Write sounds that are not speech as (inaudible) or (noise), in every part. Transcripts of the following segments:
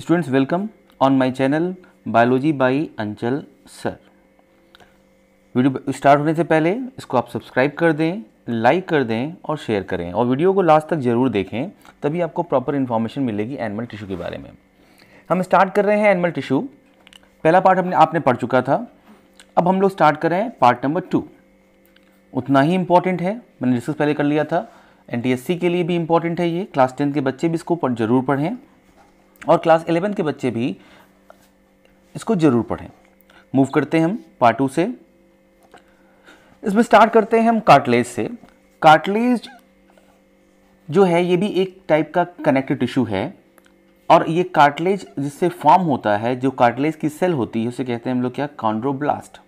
Students welcome on my channel biology by Anchal sir video start होने से पहले इसको आप सब्सक्राइब कर दें लाइक कर दें और शेयर करें और वीडियो को लास्ट तक ज़रूर देखें तभी आपको प्रॉपर इन्फॉर्मेशन मिलेगी एनिमल टिश्यू के बारे में हम स्टार्ट कर रहे हैं एनिमल टिश्यू पहला पार्ट हमने आपने पढ़ चुका था अब हम लोग स्टार्ट कर रहे हैं पार्ट नंबर टू उतना ही इम्पॉर्टेंट है मैंने डिस्कस पहले कर लिया था एन के लिए भी इम्पॉर्टेंट है ये क्लास टेंथ के बच्चे भी इसको जरूर पढ़ें और क्लास एलेवेंथ के बच्चे भी इसको ज़रूर पढ़ें मूव करते हैं हम पार्ट टू से इसमें स्टार्ट करते हैं हम कार्टलेज से कार्टलेज जो है ये भी एक टाइप का कनेक्टिव टिश्यू है और ये कार्टलेज जिससे फॉर्म होता है जो कार्टलेज की सेल होती है उसे कहते हैं हम लोग क्या कॉन्ड्रोब्लास्ट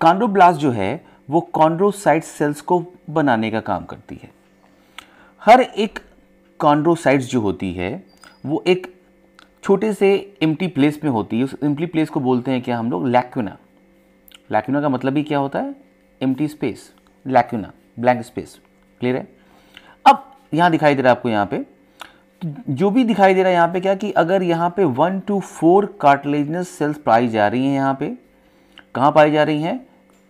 कॉन्ड्रोब्लास्ट जो है वो कॉन्ड्रोसाइट सेल्स को बनाने का काम करती है हर एक कॉन्ड्रोसाइट्स जो होती है वो एक छोटे से एम्प्टी प्लेस में होती है उस एम्प्टी प्लेस को बोलते हैं क्या हम लोग लैक्यूना लैक्यूना का मतलब ही क्या होता है empty space lacuna blank space clear है अब यहाँ दिखाई दे रहा है आपको यहाँ पे जो भी दिखाई दे रहा है यहाँ पे क्या कि अगर यहाँ पे one two four cartilaginous cells पाई जा रही हैं यहाँ पे कहाँ पाई जा रही हैं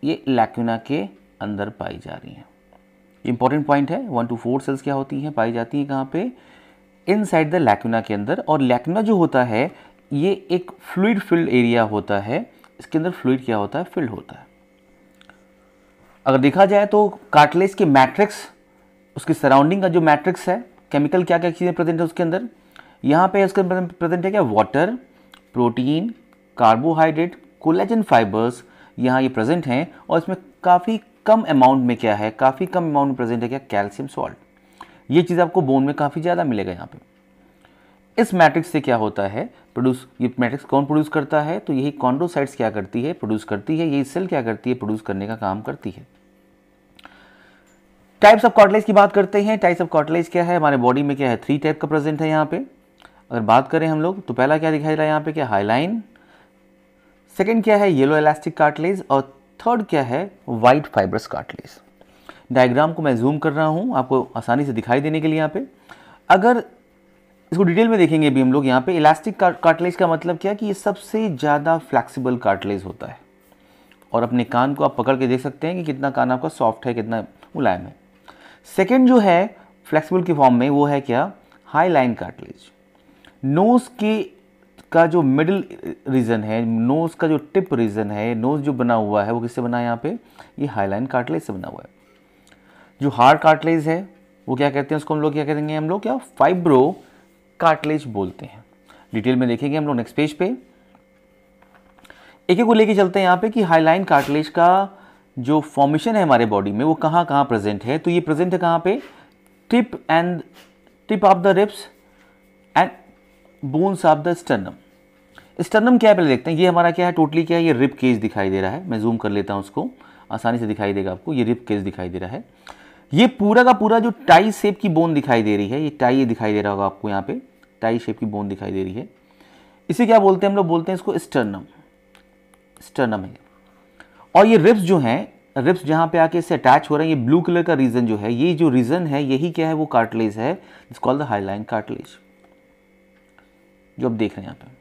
ये लैक्यूना के अंदर पाई जा रही हैं इंपॉर्टेंट पॉइंट है वन टू फोर सेल्स क्या होती हैं पाई जाती हैं कहाँ पे इनसाइड द लैक्यूना के अंदर और लैक्यूना जो होता है ये एक फ्लूड फिल्ड एरिया होता है इसके अंदर फ्लूड क्या होता है फिल्ड होता है अगर देखा जाए तो कार्टलेज के मैट्रिक्स उसकी सराउंडिंग का जो मैट्रिक्स है केमिकल क्या क्या चीज़ें प्रेजेंट है उसके अंदर यहाँ पे उसके प्रेजेंट है क्या water protein carbohydrate collagen fibres यहाँ ये प्रेजेंट हैं और इसमें काफ़ी कम अमाउंट में क्या है काफ़ी कम अमाउंट में प्रेजेंट है क्या कैल्शियम सॉल्ट ये चीज़ आपको बोन में काफ़ी ज़्यादा मिलेगा यहाँ पे इस मैट्रिक्स से क्या होता है प्रोड्यूस ये मैट्रिक्स कौन प्रोड्यूस करता है तो यही कॉन्ड्रोसाइट्स क्या करती है प्रोड्यूस करती है यही सेल क्या करती है प्रोड्यूस करने का काम करती है टाइप्स ऑफ कॉटलेज की बात करते हैं टाइप्स ऑफ कॉटलेज क्या है हमारे बॉडी में क्या है थ्री टाइप का प्रेजेंट है यहाँ पे अगर बात करें हम लोग तो पहला क्या दिखाई दे रहा है यहाँ पे क्या हाईलाइन सेकेंड क्या है येलो इलास्टिक कार्टलेज और थर्ड क्या है वाइट फाइब्रस कार्टलेज डायग्राम को मैं जूम कर रहा हूँ आपको आसानी से दिखाई देने के लिए यहाँ पे अगर इसको डिटेल में देखेंगे अभी हम लोग यहाँ पे इलास्टिक कार्टलेज का मतलब क्या कि ये सबसे ज़्यादा फ्लैक्सीबल कार्टलेज होता है और अपने कान को आप पकड़ के देख सकते हैं कि कितना कान आपका सॉफ्ट है कितना मुलायम है सेकेंड जो है फ्लैक्सीबल के फॉर्म में वो है क्या हाई लाइन कार्टलेज नोज़ के का जो मिडिल रीजन है नोज़ का जो टिप रीजन है नोज़ जो बना हुआ है वो किससे बना है यहाँ पे ये हाई लाइन कार्टलेज से बना हुआ है जो हार्ड कार्टलेज है वो क्या कहते हैं उसको हम लोग क्या कहेंगे हम लोग क्या फाइब्रो कार्टलेज बोलते हैं डिटेल में देखेंगे हम लोग नेक्स्ट पेज पे एक एक को लेके चलते हैं यहाँ पे कि हाईलाइन कार्टलेज का जो फॉर्मेशन है हमारे बॉडी में वो कहाँ कहाँ प्रेजेंट है तो ये प्रेजेंट है कहाँ पे tip and tip of the ribs and bones of the sternum sternum क्या है पहले देखते हैं ये हमारा क्या है टोटली क्या है ये रिप केज दिखाई दे रहा है मैं जूम कर लेता हूँ उसको आसानी से दिखाई देगा आपको ये रिप केज दिखाई दे रहा है ये पूरा का पूरा जो टाई शेप की बोन दिखाई दे रही है ये टाई दिखाई दे रहा होगा आपको यहाँ पे टाई शेप की बोन दिखाई दे रही है इसे क्या बोलते हैं हम लोग बोलते हैं इसको स्टर्नम स्टर्नम है और ये रिप्स जो हैं रिप्स जहाँ पे आके इससे अटैच हो रहे हैं ये ब्लू कलर का रीजन जो है ये जो रीजन है यही क्या है वो कार्टलेज है it's called the hyaline cartilage जो आप देख रहे हैं यहाँ पे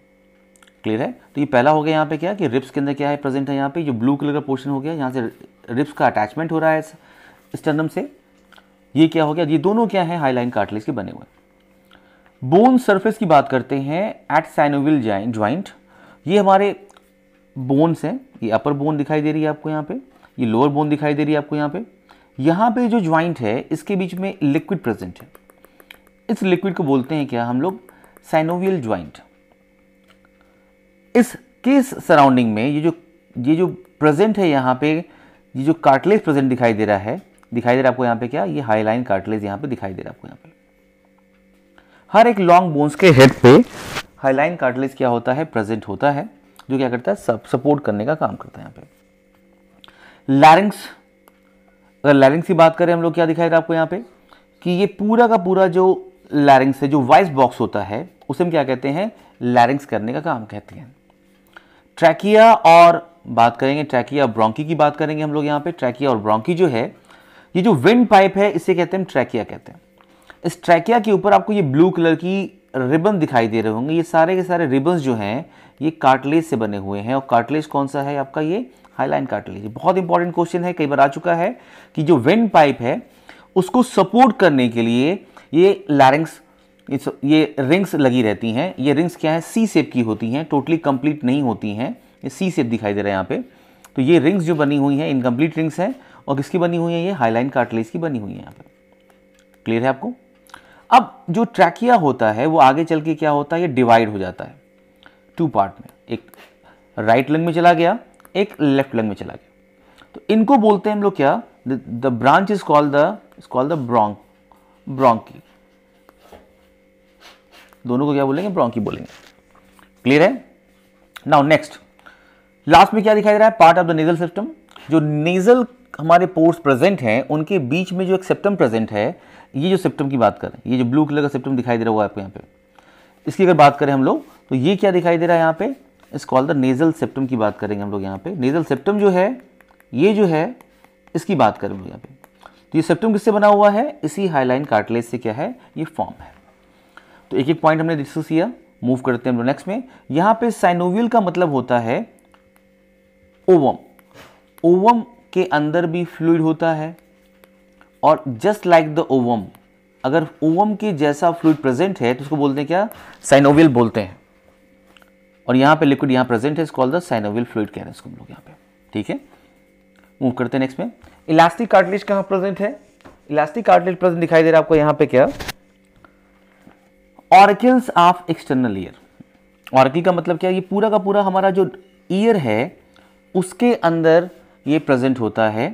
क्लियर है तो ये पहला हो गया यहाँ पे क्या कि रिप्स के अंदर क्या है प्रेजेंट है यहाँ पे जो ब्लू कलर का पोर्शन हो गया यहाँ से रिप्स का अटैचमेंट हो रहा है स्टर्नम से ये क्या हो गया ये दोनों क्या है हाईलाइन कार्टलेज के बने हुए बोन सरफेस की बात करते हैं एट साइनोविल ज्वाइंट ये हमारे बोन्स हैं ये अपर बोन दिखाई दे रही है आपको यहाँ पे ये लोअर बोन दिखाई दे रही है आपको यहाँ पे यहाँ पे जो ज्वाइंट है इसके बीच में लिक्विड प्रेजेंट है इस लिक्विड को बोलते हैं क्या हम लोग साइनोवियल ज्वाइंट इस केस सराउंडिंग में ये जो ये जो प्रेजेंट है यहाँ पे ये जो कार्टलेज प्रेजेंट दिखाई दे रहा है दिखाई दे रहा है आपको यहाँ पे क्या ये हाई लाइन कार्टिलेज यहाँ पे दिखाई दे रहा है आपको यहाँ पे हर एक लॉन्ग बोन्स के हेड पे हाई लाइन कार्टिलेज क्या होता है प्रेजेंट होता है जो क्या करता है सब सपोर्ट करने का काम करता है यहाँ पे लैरिंग्स अगर लैरिंग्स की बात करें हम लोग क्या दिखाई दे रहा है आपको यहाँ पे कि ये पूरा का पूरा जो लैरिंग्स है जो वॉइस बॉक्स होता है उसे हम क्या कहते हैं लैरिंग्स करने का काम कहते हैं ट्रैकिया और बात करेंगे ट्रैकिया और ब्रोंकी की बात करेंगे हम लोग यहाँ पे ट्रैकिया और ब्रोंकी जो है ये जो विंड पाइप है इसे कहते हैं ट्रैकिया कहते हैं इस ट्रैकिया के ऊपर आपको ये ब्लू कलर की रिबन दिखाई दे रहे होंगे ये सारे के सारे रिबन जो हैं ये कार्टलेज से बने हुए हैं और कार्टलेज कौन सा है आपका ये हाईलाइन कार्टलेज बहुत इंपॉर्टेंट क्वेश्चन है कई बार आ चुका है कि जो विंड पाइप है उसको सपोर्ट करने के लिए ये लैरिंग्स ये रिंग्स लगी रहती हैं ये रिंग्स क्या है सी सेप की होती हैं टोटली कंप्लीट नहीं होती हैं ये सी सेप दिखाई दे रहा है यहाँ पे तो ये रिंग्स जो बनी हुई हैं इनकम्प्लीट रिंग्स हैं और किसकी बनी हुई है ये हाईलाइन कार्टलेज की बनी हुई है यहाँ पर क्लियर है आपको अब जो ट्रैकिया होता है वो आगे चल के क्या होता है ये डिवाइड हो जाता है टू पार्ट में एक राइट लंग में चला गया एक लेफ्ट लंग में चला गया तो इनको बोलते हैं हम लोग क्या the branch is call the is call the bronch bronchi दोनों को क्या बोलेंगे ब्रोंकी बोलेंगे क्लियर है नाउ नेक्स्ट लास्ट में क्या दिखाई दे रहा है part of the nasal system जो नेजल हमारे पोर्स प्रेजेंट हैं उनके बीच में जो एक सेप्टम प्रेजेंट है ये जो सिप्टम की बात करें ये जो ब्लू कलर का सिप्टम दिखाई दे रहा होगा आपको यहाँ पे इसकी अगर बात करें हम लोग तो ये क्या दिखाई दे रहा है यहाँ पे इस कॉल द नेजल सेप्टम की बात करेंगे हम लोग यहाँ पे नेजल सेप्टम जो है ये जो है इसकी बात करें हम लोग यहाँ पे तो ये सेप्टम किससे बना हुआ है इसी हाईलाइन कार्टलेज से क्या है ये फॉर्म है तो एक एक पॉइंट हमने डिस्कस किया मूव करते हैं हम लोग नेक्स्ट में यहाँ पे साइनोवियल का मतलब होता है ओवम ओवम के अंदर भी फ्लूड होता है और जस्ट लाइक द ओवम अगर ओवम के जैसा फ्लूड प्रेजेंट है तो उसको बोलते हैं क्या साइनोवियल बोलते हैं और यहाँ पे लिक्विड यहाँ प्रेजेंट है इसको द साइनोवियल फ्लूड कह रहे हैं इसको हम लोग यहाँ पे ठीक है मूव करते हैं नेक्स्ट में इलास्टिक कार्टिलेज कहाँ प्रेजेंट है इलास्टिक कार्टिलेज प्रेजेंट दिखाई दे रहा है आपको यहाँ पे क्या auricles of external ear auricle का मतलब क्या ये पूरा का पूरा हमारा जो ईयर है उसके अंदर ये प्रेजेंट होता है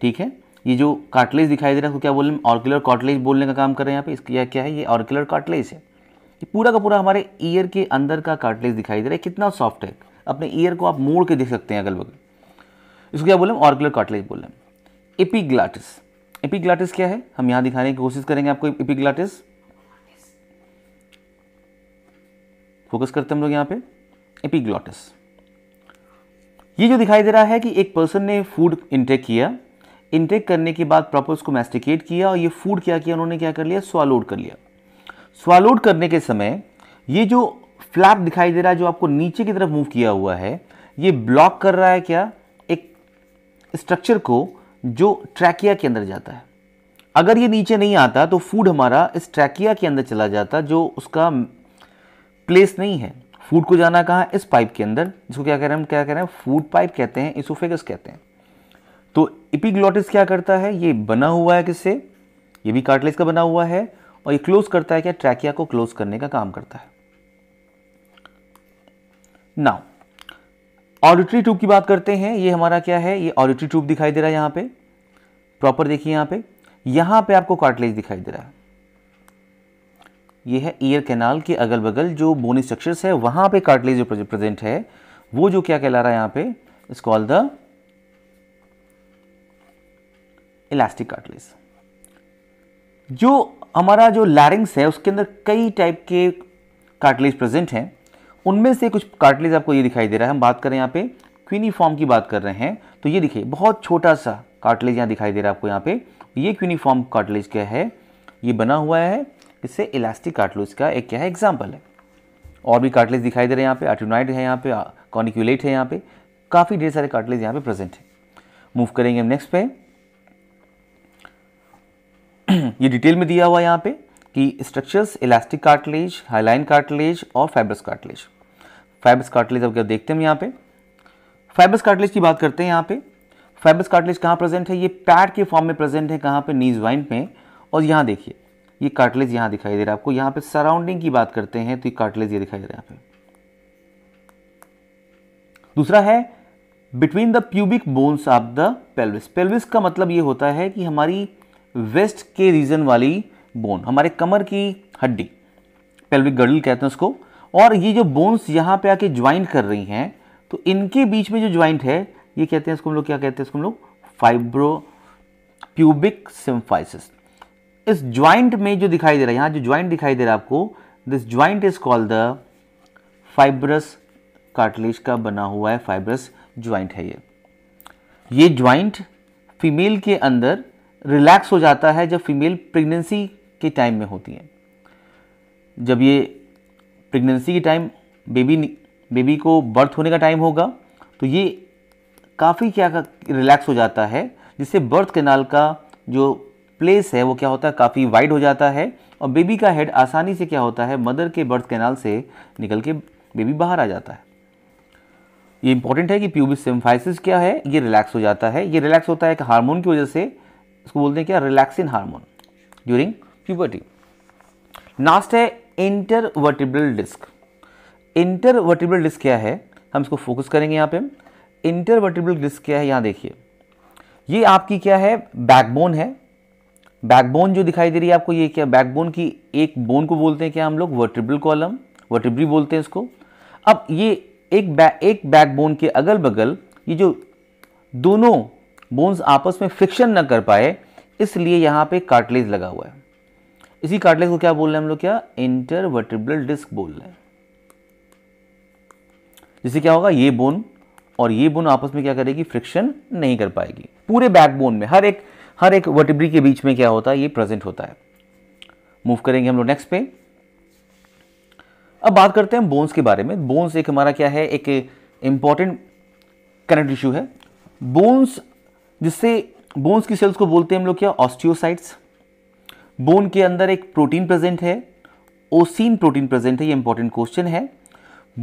ठीक है ये जो कार्टलेज दिखाई दे रहा है उसको क्या बोल रहे हैं ऑर्कुलर कार्टलेज बोलने का काम कर रहे हैं यहाँ पे इसका क्या है ये ऑर्कुलर कार्टलेज है ये पूरा का पूरा हमारे ईयर के अंदर का कार्टलेज दिखाई दे रहा है कितना सॉफ्ट है अपने ईयर को आप मोड़ के देख सकते हैं अगल बगल इसको क्या बोले रहे ऑर्कुलर कार्टलेज बोल रहे हैं एपिग्लाटिस एपिग्लाटिस क्या है हम यहाँ दिखाने की कोशिश करेंगे आपको एपिग्लाटिस फोकस करते हैं हम लोग यहाँ पे एपिग्लॉटिस ये जो दिखाई दे रहा है कि एक पर्सन ने फूड इंटेक किया इंटेक करने के बाद प्रॉपर उसको मैस्टिकेट किया और ये फूड क्या किया उन्होंने क्या कर लिया स्वालोड कर लिया स्वालोड करने के समय ये जो फ्लैप दिखाई दे रहा है जो आपको नीचे की तरफ मूव किया हुआ है ये ब्लॉक कर रहा है क्या एक स्ट्रक्चर को जो ट्रैकिया के अंदर जाता है अगर ये नीचे नहीं आता तो फूड हमारा इस ट्रैकिया के अंदर चला जाता जो उसका प्लेस नहीं है फूड को जाना कहाँ इस पाइप के अंदर जिसको क्या कह रहे हैं हम क्या कह रहे हैं फूड पाइप कहते हैं इसोफेगस कहते हैं तो इपिग्लॉटिस क्या करता है ये बना हुआ है किससे ये भी कार्टलेज का बना हुआ है और ये क्लोज करता है क्या ट्रैकिया को क्लोज करने का काम करता है नाउ ऑडिटरी ट्यूब की बात करते हैं ये हमारा क्या है ये ऑडिटरी ट्यूब दिखाई दे रहा है यहाँ पे प्रॉपर देखिए यहाँ पे यहाँ पे आपको कार्टलेज दिखाई दे रहा है ये है ईयर कैनाल के अगल बगल जो बोनी स्ट्रक्चर्स है वहाँ पे कार्टिलेज जो प्रेजेंट है वो जो क्या कहला रहा है यहाँ पे इस कॉल द इलास्टिक कार्टलेज जो हमारा जो लैरिंग्स है उसके अंदर कई टाइप के कार्टिलेज प्रेजेंट हैं उनमें से कुछ कार्टलेज आपको ये दिखाई दे रहा है हम बात करें यहाँ पे क्विनीफॉर्म की बात कर रहे हैं तो ये देखिए बहुत छोटा सा कार्टिलेज यहाँ दिखाई दे रहा है आपको यहाँ पे ये क्विनीफॉर्म कार्टिलेज क्या है ये बना हुआ है इससे इलास्टिक कार्टलूज का एक क्या है एग्जाम्पल है और भी कार्टलेज दिखाई दे रहे हैं यहाँ पे आर्टिनॉइड है यहाँ पे कॉनिक्यूलेट है यहाँ पे काफ़ी ढेर सारे कार्टलेज यहाँ पे प्रेजेंट है मूव करेंगे हम नेक्स्ट पे (clears throat) ये डिटेल में दिया हुआ यहाँ पे कि structures elastic cartilage hyaline cartilage और फाइबरस कार्टलेज फाइबस कार्टलेज अब क्या देखते हैं यहाँ पे फाइबस कार्टलेज की बात करते हैं यहाँ पे फाइबस कार्टलेज कहाँ प्रेजेंट है ये पैड के फॉर्म में प्रेजेंट है कहाँ पे नीज वाइन में और यहाँ देखिए ये कार्टिलेज यहाँ दिखाई दे रहा है आपको यहाँ पे सराउंडिंग की बात करते हैं तो ये कार्टिलेज ये दिखाई दे रहा है दूसरा है between the pubic bones of the pelvis pelvis का मतलब ये होता है कि हमारी वेस्ट के रीजन वाली बोन हमारे कमर की हड्डी पेल्विक गर्डल कहते हैं उसको और ये जो बोन्स यहाँ पे आके ज्वाइंट कर रही हैं तो इनके बीच में जो ज्वाइंट है ये कहते हैं इसको हम लोग क्या कहते हैं इसको हम लोग फाइब्रो प्यूबिक सिम्फाइसिस इस ज्वाइंट में जो दिखाई दे रहा है यहां जो ज्वाइंट दिखाई दे रहा है आपको this joint is called the fibrous cartilage का बना हुआ है फाइब्रस ज्वाइंट है ये ये ज्वाइंट फीमेल के अंदर रिलैक्स हो जाता है जब फीमेल प्रेगनेंसी के टाइम में होती है जब ये प्रेगनेंसी के टाइम बेबी बेबी को बर्थ होने का टाइम होगा तो ये काफ़ी क्या का रिलैक्स हो जाता है जिससे बर्थ कैनाल का जो प्लेस है वो क्या होता है काफ़ी वाइड हो जाता है और बेबी का हेड आसानी से क्या होता है मदर के बर्थ कैनाल से निकल के बेबी बाहर आ जाता है ये इंपॉर्टेंट है कि प्यूबिस सिम्फाइसिस क्या है ये रिलैक्स हो जाता है ये रिलैक्स होता है एक हार्मोन की वजह से इसको बोलते हैं क्या relaxin hormone during puberty last है इंटरवर्टिब्रल डिस्क इंटरवर्टिब्रल डिस्क क्या है हम इसको फोकस करेंगे यहाँ पे इंटरवर्टिब्रल डिस्क क्या है यहाँ देखिए ये आपकी क्या है बैकबोन है बैकबोन जो दिखाई दे रही है आपको ये क्या बैकबोन की एक बोन को बोलते हैं क्या हम लोग वर्टिब्रल कॉलम वर्टिब्री बोलते हैं इसको अब ये एक बै, एक बैकबोन के अगल बगल ये जो दोनों बोन्स आपस में फ्रिक्शन ना कर पाए इसलिए यहाँ पे कार्टलेज लगा हुआ है इसी कार्टलेज को क्या बोल रहे हैं हम लोग क्या इंटरवर्टिब्रल डिस्क बोल रहे हैं जिससे क्या होगा ये बोन और ये बोन आपस में क्या करेगी फ्रिक्शन नहीं कर पाएगी पूरे बैकबोन में हर एक हर एक वर्टिब्री के बीच में क्या होता है ये प्रेजेंट होता है मूव करेंगे हम लोग नेक्स्ट पे अब बात करते हैं बोन्स के बारे में बोन्स एक हमारा क्या है एक इंपॉर्टेंट कनेक्ट इश्यू है बोन्स जिससे बोन्स की सेल्स को बोलते हैं हम लोग क्या ऑस्टियोसाइट्स बोन के अंदर एक प्रोटीन प्रेजेंट है ओसिन प्रोटीन प्रेजेंट है ये इंपॉर्टेंट क्वेश्चन है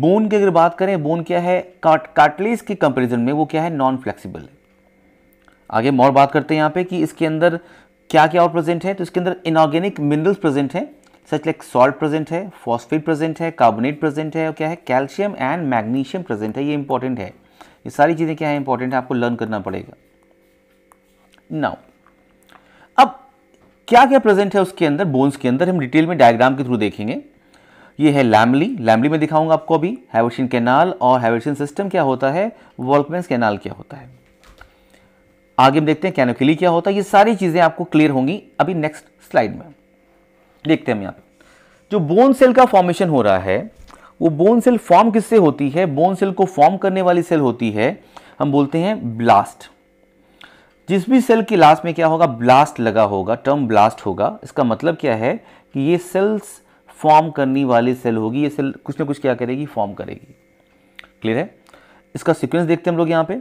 बोन की अगर बात करें बोन क्या है काट कार्टलेज के कंपेरिजन में वो क्या है नॉन फ्लेक्सीबल है आगे और बात करते हैं यहाँ पे कि इसके अंदर क्या क्या और प्रेजेंट है तो इसके अंदर इनऑर्गेनिक मिनरल्स प्रेजेंट हैं सच लाइक सॉल्ट प्रेजेंट है फॉस्फेट प्रेजेंट है कार्बोनेट प्रेजेंट है और क्या है कैल्शियम एंड मैग्नीशियम प्रेजेंट है ये इंपॉर्टेंट है ये सारी चीज़ें क्या है इंपॉर्टेंट है आपको लर्न करना पड़ेगा नाउ अब क्या क्या प्रेजेंट है उसके अंदर बोन्स के अंदर हम डिटेल में डायग्राम के थ्रू देखेंगे ये है लैमली लैमली में दिखाऊंगा आपको अभी हैवर्शिन कैनाल और हैवर्शिन सिस्टम क्या होता है वॉल्कमेंस कैनाल क्या होता है आगे हम देखते हैं कैनोफिली क्या होता है ये सारी चीज़ें आपको क्लियर होंगी अभी नेक्स्ट स्लाइड में देखते हैं हम यहाँ पर जो बोन सेल का फॉर्मेशन हो रहा है वो बोन सेल फॉर्म किससे होती है बोन सेल को फॉर्म करने वाली सेल होती है हम बोलते हैं ब्लास्ट जिस भी सेल की लास्ट में क्या होगा ब्लास्ट लगा होगा टर्म ब्लास्ट होगा इसका मतलब क्या है कि ये सेल्स फॉर्म करने वाली सेल होगी ये सेल कुछ ना कुछ क्या करेगी फॉर्म करेगी क्लियर है इसका सीक्वेंस देखते हैं हम लोग यहाँ पे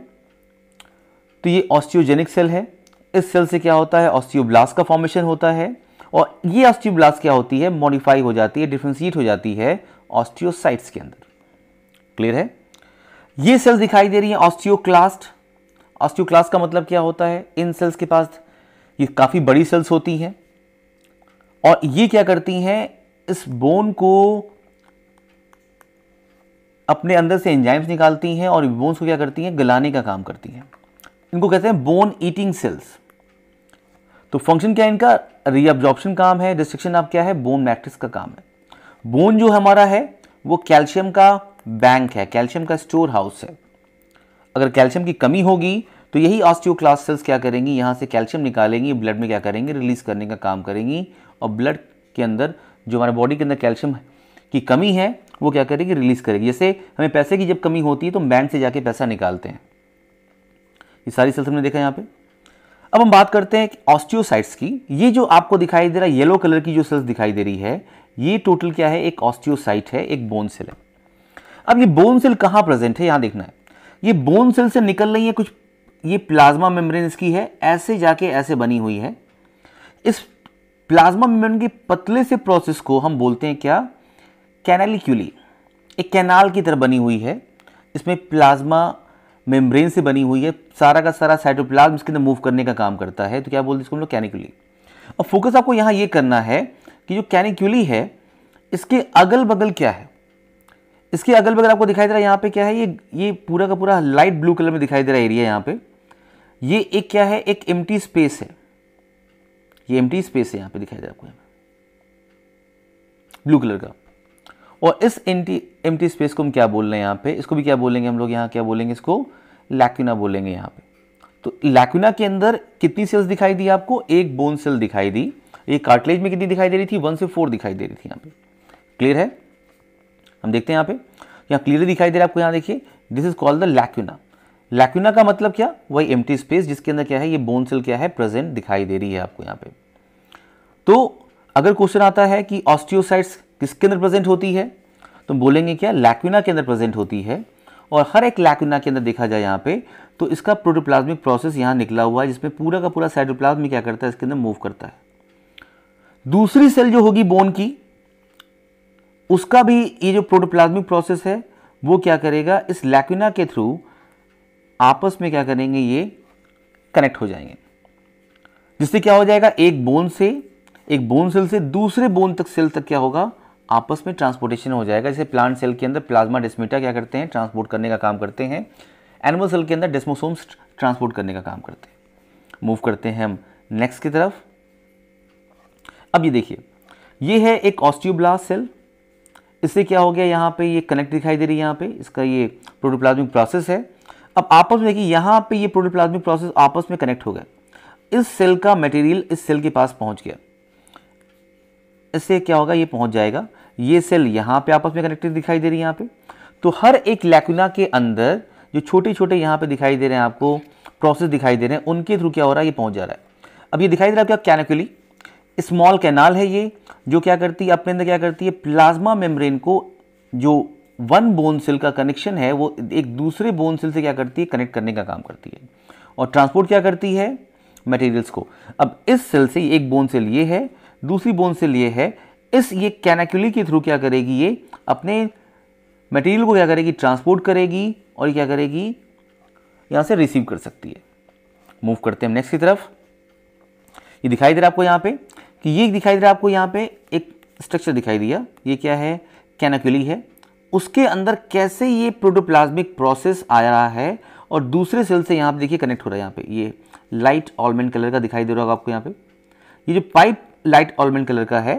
तो ये ऑस्टियोजेनिक सेल है इस सेल से क्या होता है ऑस्टियोब्लास्ट का फॉर्मेशन होता है और ये ऑस्टियोब्लास्ट क्या होती है मॉडिफाई हो जाती है डिफ्रेंशिएट हो जाती है ऑस्टियोसाइट्स के अंदर क्लियर है ये सेल्स दिखाई दे रही हैं ऑस्टियोक्लास्ट ऑस्टियोक्लास्ट का मतलब क्या होता है इन सेल्स के पास ये काफ़ी बड़ी सेल्स होती हैं और ये क्या करती हैं इस बोन को अपने अंदर से एंजाइम्स निकालती हैं और बोन्स को क्या करती हैं गलाने का काम करती हैं इनको कहते हैं बोन ईटिंग सेल्स तो फंक्शन क्या है इनका रीअब्जॉर्प्शन काम है डिस्ट्रिक्शन आप क्या है बोन मैट्रिक्स का काम है बोन जो हमारा है वो कैल्शियम का बैंक है कैल्शियम का स्टोर हाउस है अगर कैल्शियम की कमी होगी तो यही ऑस्टियोक्लास सेल्स क्या करेंगी यहाँ से कैल्शियम निकालेंगी ब्लड में क्या करेंगे रिलीज करने का काम करेंगी और ब्लड के अंदर जो हमारे बॉडी के अंदर कैल्शियम की कमी है वो क्या करेगी रिलीज करेगी जैसे हमें पैसे की जब कमी होती है तो बैंक से जाके पैसा निकालते हैं ये सारी सेल्स हमने देखा यहाँ पे अब हम बात करते हैं ऑस्टियोसाइट्स की ये जो आपको दिखाई दे रहा है येलो कलर की जो सेल्स दिखाई दे रही है ये टोटल क्या है एक ऑस्टियोसाइट है एक बोन सेल है अब ये बोन सेल कहाँ प्रेजेंट है यहाँ देखना है ये बोन सेल से निकल रही है कुछ ये प्लाज्मा मेम्ब्रेन इसकी है ऐसे जाके ऐसे बनी हुई है इस प्लाज्मा मेम्ब्रेन के पतले से प्रोसेस को हम बोलते हैं क्या कैनालिक्यूली एक कैनाल की तरह बनी हुई है इसमें प्लाज्मा मेम्ब्रेन से बनी हुई है सारा का सारा साइटोप्लाज्म इसके अंदर मूव करने का काम करता है तो क्या बोलते हैं इसको हम लोग कैनिक्यूली और फोकस आपको यहाँ ये करना है कि जो कैनिक्यूली है इसके अगल बगल क्या है इसके अगल बगल आपको दिखाई दे रहा है यहाँ पे क्या है ये ये पूरा का पूरा लाइट ब्लू कलर में दिखाई दे रहा है एरिया यहाँ पे ये एक क्या है एक एम्प्टी स्पेस है ये एम्प्टी स्पेस है यहाँ पे दिखाई दे रहा है आपको ब्लू कलर का और इस एंटी एम्टी स्पेस को हम क्या बोल रहे हैं यहाँ पे इसको भी क्या बोलेंगे हम लोग यहाँ क्या बोलेंगे इसको लैक्यूना बोलेंगे यहाँ पे तो लैक्यूना के अंदर कितनी सेल्स दिखाई दी आपको एक बोन सेल दिखाई दी ये कार्टिलेज में कितनी दिखाई दे रही थी वन से फोर दिखाई दे रही थी यहाँ पे क्लियर है हम देखते हैं यहाँ पे यहाँ क्लियर दिखाई दे रहा है आपको यहाँ देखिए this is called the lacuna lacuna का मतलब क्या वही एम स्पेस जिसके अंदर क्या है ये बोन सेल क्या है प्रेजेंट दिखाई दे रही है आपको यहाँ पे तो अगर क्वेश्चन आता है कि ऑस्टियोसाइट्स किसके अंदर प्रेजेंट होती है तो बोलेंगे क्या लैक्विना के अंदर प्रेजेंट होती है और हर एक लैक्विना के अंदर देखा जाए यहाँ पे तो इसका प्रोटोप्लाज्मिक प्रोसेस यहाँ निकला हुआ है जिसमें पूरा का पूरा साइटोप्लाज्म क्या करता है इसके अंदर मूव करता है दूसरी सेल जो होगी बोन की उसका भी ये जो प्रोटोप्लाज्मिक प्रोसेस है वो क्या करेगा इस लैक्विना के थ्रू आपस में क्या करेंगे ये कनेक्ट हो जाएंगे जिससे क्या हो जाएगा एक बोन से एक बोन सेल से दूसरे बोन तक सेल तक क्या होगा आपस में ट्रांसपोर्टेशन हो जाएगा जैसे प्लांट सेल के अंदर प्लाज्मा डिस्मिटा क्या करते हैं ट्रांसपोर्ट करने का काम करते हैं एनिमल सेल के अंदर डिस्मोसोम्स ट्रांसपोर्ट करने का काम करते हैं मूव करते हैं हम नेक्स्ट की तरफ अब ये देखिए ये है एक ऑस्टियोब्लास सेल इससे क्या हो गया यहाँ पे ये कनेक्ट दिखाई दे रही है यहाँ पे इसका ये प्रोटोप्लाज्मिक प्रोसेस है अब आपस में देखिए यहाँ पे ये प्रोटोप्लाज्मिक प्रोसेस आपस में कनेक्ट हो गया इस सेल का मटेरियल इस सेल के पास पहुँच गया इससे क्या होगा ये पहुँच जाएगा ये सेल यहाँ पे आपस में कनेक्टेड दिखाई दे रही है यहाँ पे तो हर एक लैकुना के अंदर जो छोटे छोटे यहाँ पे दिखाई दे रहे हैं आपको प्रोसेस दिखाई दे रहे हैं उनके थ्रू क्या हो रहा है ये पहुँच जा रहा है अब ये दिखाई दे रहा है आपका कैनकुली स्मॉल कैनाल है ये जो क्या करती है अपने अंदर क्या करती है प्लाज्मा मेम्ब्रेन को जो वन बोन सेल का कनेक्शन है वो एक दूसरे बोन सेल से क्या करती है कनेक्ट करने का काम करती है और ट्रांसपोर्ट क्या करती है मटेरियल्स को अब इस सेल से एक बोन सेल ये है दूसरी बोन सेल ये है इस ये कैनाक्यूली के थ्रू क्या करेगी ये अपने मटेरियल को क्या करेगी ट्रांसपोर्ट करेगी और क्या करेगी यहाँ से रिसीव कर सकती है मूव करते हैं हम नेक्स्ट की तरफ ये दिखाई दे रहा है आपको यहाँ पे कि ये दिखाई दे रहा है आपको यहाँ पे एक स्ट्रक्चर दिखाई दिया ये क्या है कैनाक्यूली है उसके अंदर कैसे ये प्रोटोप्लाज्मिक प्रोसेस आ रहा है और दूसरे सेल से यहाँ पर देखिए कनेक्ट हो रहा है यहाँ पर ये लाइट ऑलमेंट कलर का दिखाई दे रहा होगा आपको यहाँ पर ये जो पाइप लाइट ऑलमेंट कलर का है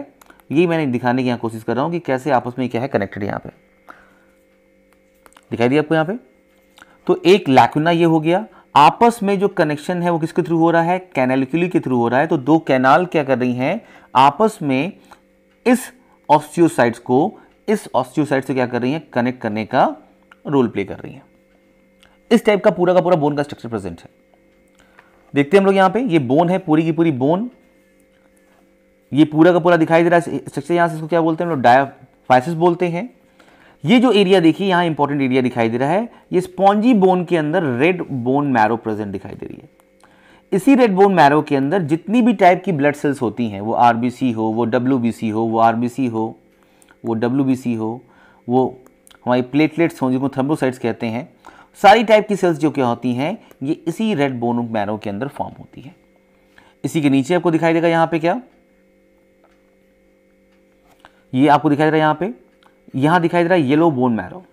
ये मैंने दिखाने की यहाँ कोशिश कर रहा हूँ कि कैसे आपस में क्या है कनेक्टेड यहाँ पे दिखाई दिया आपको यहाँ पे तो एक लैकुना ये हो गया आपस में जो कनेक्शन है वो किसके थ्रू हो रहा है कैनालिकुली के थ्रू हो रहा है तो दो कैनाल क्या कर रही हैं आपस में इस ऑस्टियोसाइट्स को इस ऑस्टियोसाइट से क्या कर रही हैं कनेक्ट करने का रोल प्ले कर रही हैं इस टाइप का पूरा का पूरा बोन का स्ट्रक्चर प्रेजेंट है देखते हैं हम लोग यहाँ पे ये बोन है पूरी की पूरी बोन ये पूरा का पूरा दिखाई दे रहा है स्ट्रक्चर यहाँ से इसको क्या बोलते हैं हम लोग डायाफाइसिस बोलते हैं ये जो एरिया देखिए यहाँ इंपॉर्टेंट एरिया दिखाई दे रहा है ये स्पॉन्जी बोन के अंदर रेड बोन मैरो प्रेजेंट दिखाई दे रही है इसी रेड बोन मैरो के अंदर जितनी भी टाइप की ब्लड सेल्स होती हैं वो आर हो वो डब्ल्यू हो वो आर हो वो डब्ल्यू हो वो हमारी प्लेटलेट्स हों जिनको थर्मोसाइट्स कहते हैं सारी टाइप की सेल्स जो क्या होती हैं ये इसी रेड बोन मैरो के अंदर फॉर्म होती है इसी के नीचे आपको दिखाई देगा यहाँ पे क्या ये आपको दिखाई दे रहा है यहाँ पे यहाँ दिखाई दे रहा है येलो बोन मैरो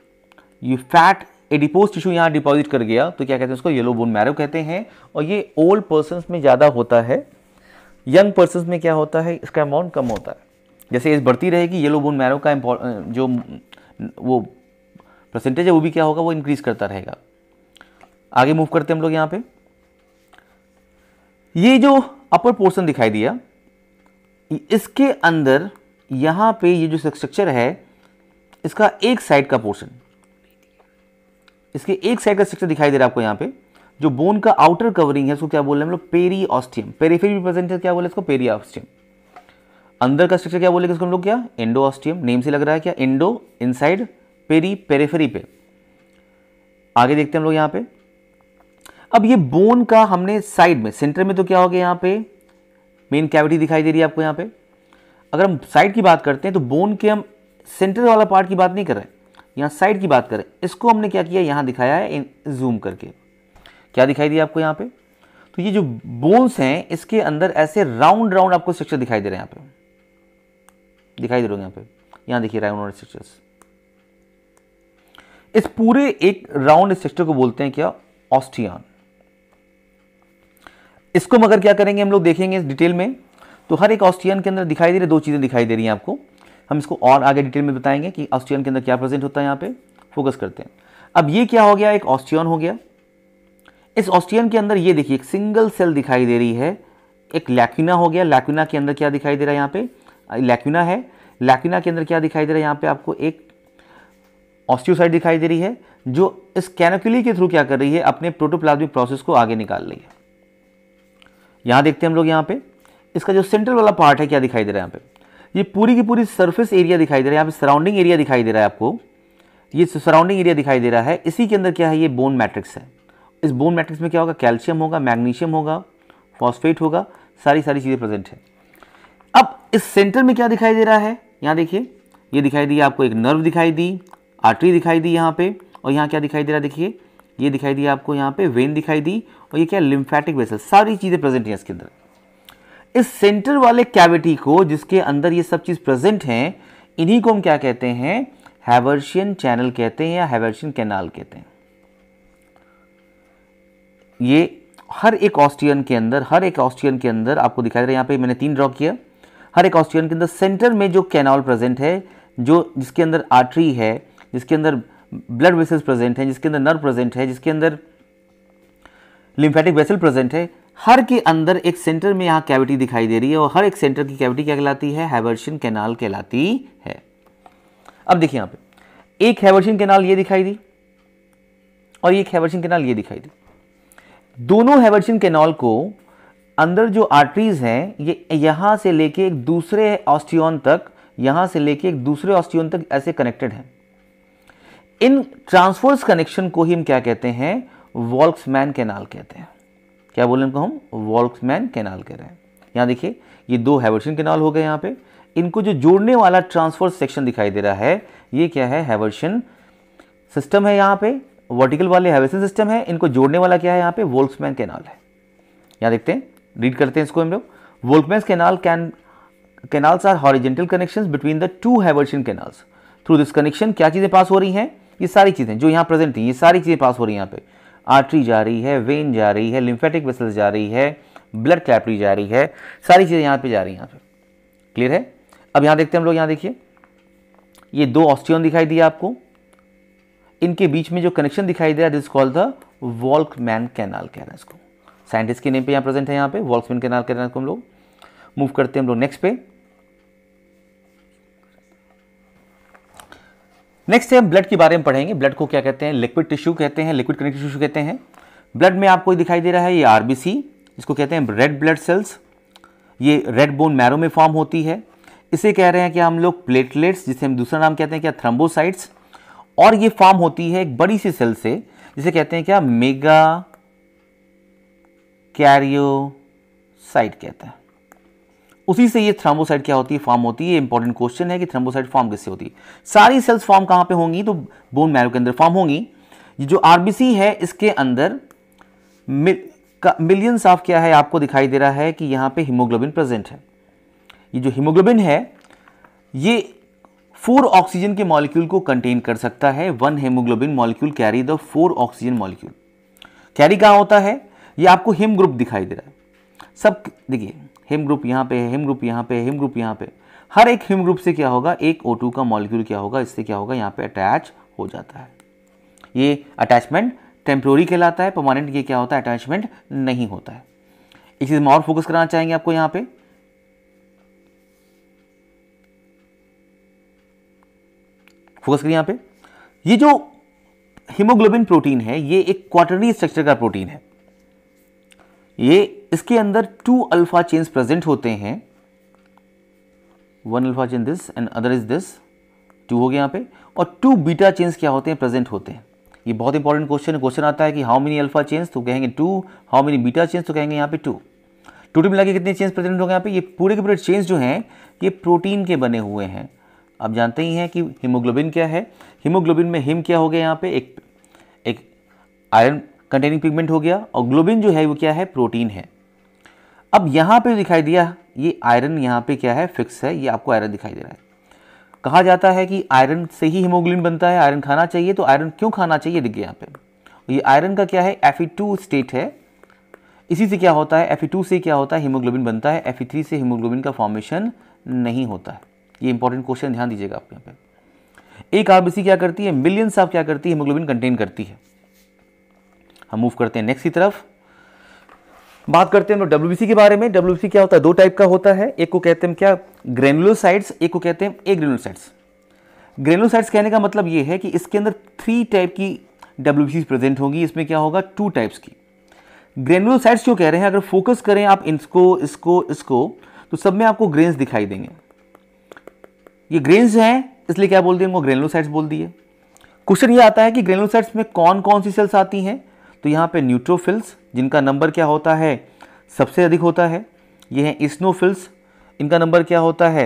ये फैट एडिपोज टिश्यू यहाँ डिपॉजिट कर गया तो क्या कहते हैं उसको येलो बोन मैरो कहते हैं और ये ओल्ड पर्सन में ज़्यादा होता है यंग पर्सन में क्या होता है इसका अमाउंट कम होता है जैसे इस बढ़ती रहेगी येलो बोन मैरो का जो वो परसेंटेज है वो भी क्या होगा वो इंक्रीज करता रहेगा आगे मूव करते हैं हम लोग यहाँ पे ये जो अपर पोर्शन दिखाई दिया इसके अंदर यहां पे ये जो स्ट्रक्चर है इसका एक साइड का पोर्शन इसके एक साइड का स्ट्रक्चर दिखाई दे रहा है आपको यहां पे जो बोन का आउटर कवरिंग है उसको क्या बोल रहे हैं हम लोग पेरी ऑस्टियम पेरीफेरी प्रेजेंट है क्या बोले इसको पेरी ऑस्टियम अंदर का स्ट्रक्चर क्या बोले इसको हम लोग क्या एंडो ऑस्टियम नेम से लग रहा है क्या एंडो इनसाइड पेरी पेरेफेरी पे आगे देखते हैं हम लोग यहां पे अब ये बोन का हमने साइड में सेंटर में तो क्या हो गया यहां पे मेन कैविटी दिखाई दे रही है आपको यहां पे अगर हम साइड की बात करते हैं तो बोन के हम सेंटर वाला पार्ट की बात नहीं कर रहे यहाँ साइड की बात करें इसको हमने क्या किया यहाँ दिखाया है जूम करके क्या दिखाई दिया आपको यहाँ पे तो ये जो बोन्स हैं इसके अंदर ऐसे राउंड राउंड आपको स्ट्रक्चर दिखाई दे रहे हैं यहाँ पे दिखाई दे रहे यहाँ पे यहाँ देखिए राउंड राउंड स्ट्रक्चर्स इस पूरे एक राउंड स्ट्रक्चर को बोलते हैं क्या ऑस्टियन इसको मगर क्या करेंगे हम लोग देखेंगे इस डिटेल में तो हर एक ऑस्ट्रियन के अंदर दिखाई दे रही दो चीज़ें दिखाई दे रही हैं आपको हम इसको और आगे डिटेल में बताएंगे कि ऑस्ट्रियन के अंदर क्या प्रेजेंट होता है यहाँ पे फोकस करते हैं अब ये क्या हो गया एक ऑस्ट्रियन हो गया इस ऑस्ट्रियन के अंदर ये देखिए एक सिंगल सेल दिखाई दे रही है एक लैक्यूना हो गया लैक्यूना के अंदर क्या दिखाई दे रहा है यहाँ पे लैक्यूना है लैक्यूना के अंदर क्या दिखाई दे रहा है यहाँ पे आपको एक ऑस्टियोसाइट दिखाई दे रही है जो इस कैनोक्यूली के थ्रू क्या कर रही है अपने प्रोटोप्लाज्मिक प्रोसेस को आगे निकाल रही है यहां देखते हैं हम लोग यहाँ पे इसका जो सेंटर वाला पार्ट है क्या दिखाई दे रहा है यहाँ पे ये पूरी की पूरी सरफेस एरिया दिखाई दे रहा है यहाँ पे सराउंडिंग एरिया दिखाई दे रहा है आपको ये सराउंडिंग एरिया दिखाई दे रहा है इसी के अंदर क्या है ये बोन मैट्रिक्स है इस बोन मैट्रिक्स में क्या होगा कैल्शियम होगा मैग्नीशियम होगा फॉस्फेट होगा सारी सारी चीज़ें प्रेजेंट है अब इस सेंटर में क्या दिखाई दे रहा है यहाँ देखिए ये दिखाई दी आपको एक नर्व दिखाई दी आर्टरी दिखाई दी यहाँ पे और यहाँ क्या दिखाई दे रहा है देखिए ये दिखाई दिया आपको यहाँ पे वेन दिखाई दी और ये क्या लिम्फेटिक वेसल सारी चीज़ें प्रेजेंट हैं इसके अंदर इस सेंटर वाले कैविटी को जिसके अंदर ये सब चीज़ प्रेजेंट हैं इन्हीं को हम क्या कहते हैं हैवर्शियन चैनल कहते हैं या हैवर्शियन कैनाल कहते हैं ये हर एक ऑस्ट्रियन के अंदर हर एक ऑस्ट्रियन के अंदर आपको दिखाई दे रहा है यहां पे मैंने तीन ड्रॉ किया हर एक ऑस्ट्रियन के अंदर सेंटर में जो कैनाल प्रेजेंट है जो जिसके अंदर आर्टरी है जिसके अंदर ब्लड वेसल्स प्रेजेंट है जिसके अंदर नर्व प्रेजेंट है जिसके अंदर लिम्फेटिक वेसल प्रेजेंट है हर के अंदर एक सेंटर में यहाँ कैविटी दिखाई दे रही है और हर एक सेंटर की कैविटी क्या कहलाती है हैवर्शन कैनाल कहलाती है अब देखिए यहाँ पे एक हैवर्शन कैनाल ये दिखाई दी और एक हैवर्शन कैनाल ये दिखाई दी दोनों हैवर्शन कैनाल को अंदर जो आर्टरीज हैं ये यहाँ से लेके एक दूसरे ऑस्टियोन तक यहाँ से लेके एक दूसरे ऑस्टियोन तक ऐसे कनेक्टेड हैं इन ट्रांसफोर्स कनेक्शन को ही हम क्या कहते हैं वॉल्क्समैन कैनाल कहते हैं क्या बोले इनको हम वॉल्कमैन कैनाल कह रहे हैं यहाँ देखिए ये दो हैवर्शन कैनाल हो गए यहाँ पे इनको जो जोड़ने वाला ट्रांसफर सेक्शन दिखाई दे रहा है ये क्या है हैवर्शन सिस्टम है यहाँ पे वर्टिकल वाले हैवर्सन सिस्टम है इनको जोड़ने वाला क्या है यहाँ पे वोल्कमैन कैनाल है यहाँ देखते हैं रीड करते हैं इसको हम लोग Volkmann canal can canals are horizontal connection between the two Haversian canals through this connection क्या चीज़ें पास हो रही हैं ये सारी चीज़ें जो यहाँ प्रेजेंट थी ये सारी चीज़ें पास हो रही हैं यहाँ पे आर्टरी जा रही है वेन जा रही है लिम्फेटिक वेसल्स जा रही है ब्लड कैपरी जा रही है सारी चीज़ें यहाँ पे जा रही हैं यहाँ पे क्लियर है अब यहाँ देखते हैं हम लोग यहाँ देखिए ये दो ऑस्टियन दिखाई दिया आपको इनके बीच में जो कनेक्शन दिखाई दे रहा है this call the Volkmann canal कह रहे हैं इसको साइंटिस्ट के नेम पे यहाँ प्रेजेंट है यहाँ पे वॉल्कमैन कैनाल कह रहे हैं हम लोग मूव करते हैं हम लोग नेक्स्ट पे नेक्स्ट है ब्लड के बारे में पढ़ेंगे ब्लड को क्या कहते हैं लिक्विड टिश्यू कहते हैं लिक्विड कनेक्टिव टिश्यू कहते हैं ब्लड में आपको दिखाई दे रहा है ये आरबीसी इसको कहते हैं रेड ब्लड सेल्स ये रेड बोन मैरो में फॉर्म होती है इसे कह रहे हैं कि हम लोग प्लेटलेट्स जिसे हम दूसरा नाम कहते हैं क्या थ्रम्बोसाइट्स और ये फॉर्म होती है एक बड़ी सी सेल से जिसे कहते हैं क्या मेगा कैरियोसाइट कहते हैं उसी से ये थ्राम्बोसाइट क्या होती है फॉर्म होती है इंपॉर्टेंट क्वेश्चन है कि थ्रामोसाइड फॉर्म किससे होती है सारी सेल्स फॉर्म कहां पे होंगी तो बोन मैरो के अंदर फॉर्म होंगी ये जो आरबीसी है इसके अंदर मिलियंस ऑफ क्या है आपको दिखाई दे रहा है कि यहां पे हीमोग्लोबिन प्रेजेंट है ये जो हीमोग्लोबिन है ये फोर ऑक्सीजन के मॉलिक्यूल को कंटेन कर सकता है one haemoglobin molecule carry the four oxygen molecule carry कहां होता है ये आपको हिम ग्रुप दिखाई दे रहा है सब देखिए हिम ग्रुप यहाँ पे है हिम ग्रुप यहाँ पे है हिम ग्रुप यहाँ पे हर एक हिम ग्रुप से क्या होगा एक ओ का मॉलिक्यूल क्या होगा इससे क्या होगा यहाँ पे अटैच हो जाता है ये अटैचमेंट टेम्प्रोरी कहलाता है परमानेंट ये क्या होता है अटैचमेंट नहीं होता है इस चीज़ में और फोकस कराना चाहेंगे आपको यहाँ पे फोकस करिए यहाँ पे ये जो हीमोग्लोबिन प्रोटीन है ये एक क्वार्टररी स्ट्रक्चर का प्रोटीन है ये इसके अंदर टू अल्फा चेन्स प्रेजेंट होते हैं one alpha chain this and other is this two हो गया यहाँ पे और टू बीटा चेन्स क्या होते हैं प्रेजेंट होते हैं ये बहुत इंपॉर्टेंट क्वेश्चन क्वेश्चन आता है कि हाउ मेनी अल्फा चेन्स तो कहेंगे two how many beta chains तो कहेंगे यहाँ पे टू टोटल मिला के कितने चेन्स प्रेजेंट होंगे यहाँ पे ये पूरे के पूरे चेन्स जो हैं ये प्रोटीन के बने हुए हैं आप जानते ही हैं कि हीमोग्लोबिन क्या है हीमोग्लोबिन में हिम क्या हो गया यहाँ पे एक एक आयरन कंटेनिंग पिगमेंट हो गया और ग्लोबिन जो है वो क्या है प्रोटीन है अब यहाँ पे दिखाई दिया ये आयरन यहाँ पे क्या है फिक्स है ये आपको आयरन दिखाई दे रहा है कहा जाता है कि आयरन से ही हीमोग्लोबिन बनता है आयरन खाना चाहिए तो आयरन क्यों खाना चाहिए दिख गया यहाँ पे ये आयरन का क्या है एफ स्टेट है इसी से क्या होता है एफ से क्या होता है हीमोग्लोबिन बनता है एफ से हीमोग्लोबिन का फॉर्मेशन नहीं होता है ये इंपॉर्टेंट क्वेश्चन ध्यान दीजिएगा आपके यहाँ पे एक आरबीसी क्या करती है मिलियंस ऑफ क्या करती है हीमोग्लोबिन कंटेन करती है हम मूव करते हैं नेक्स्ट की तरफ बात करते हैं हम लोग डब्ल्यू के बारे में डब्ल्यू क्या होता है दो टाइप का होता है एक को कहते हैं क्या ग्रेनुलोसाइड्स एक को कहते हैं ए ग्रेनुलोसाइड्स ग्रेनुलोसाइड्स कहने का मतलब ये है कि इसके अंदर थ्री टाइप की डब्ल्यू प्रेजेंट होगी इसमें क्या होगा टू टाइप्स की ग्रेनुलोसाइड्स क्यों कह रहे हैं अगर फोकस करें आप इसको इसको इसको तो सब में आपको ग्रेन्स दिखाई देंगे ये ग्रेन्स हैं इसलिए क्या बोल दिए इनको ग्रेनुलोसाइड्स बोल दिए क्वेश्चन ये आता है कि ग्रेनुलोसाइड्स में कौन कौन सी सेल्स आती हैं तो यहाँ पे न्यूट्रोफिल्स जिनका नंबर क्या होता है सबसे अधिक होता है ये हैं स्नोफिल्स इनका नंबर क्या होता है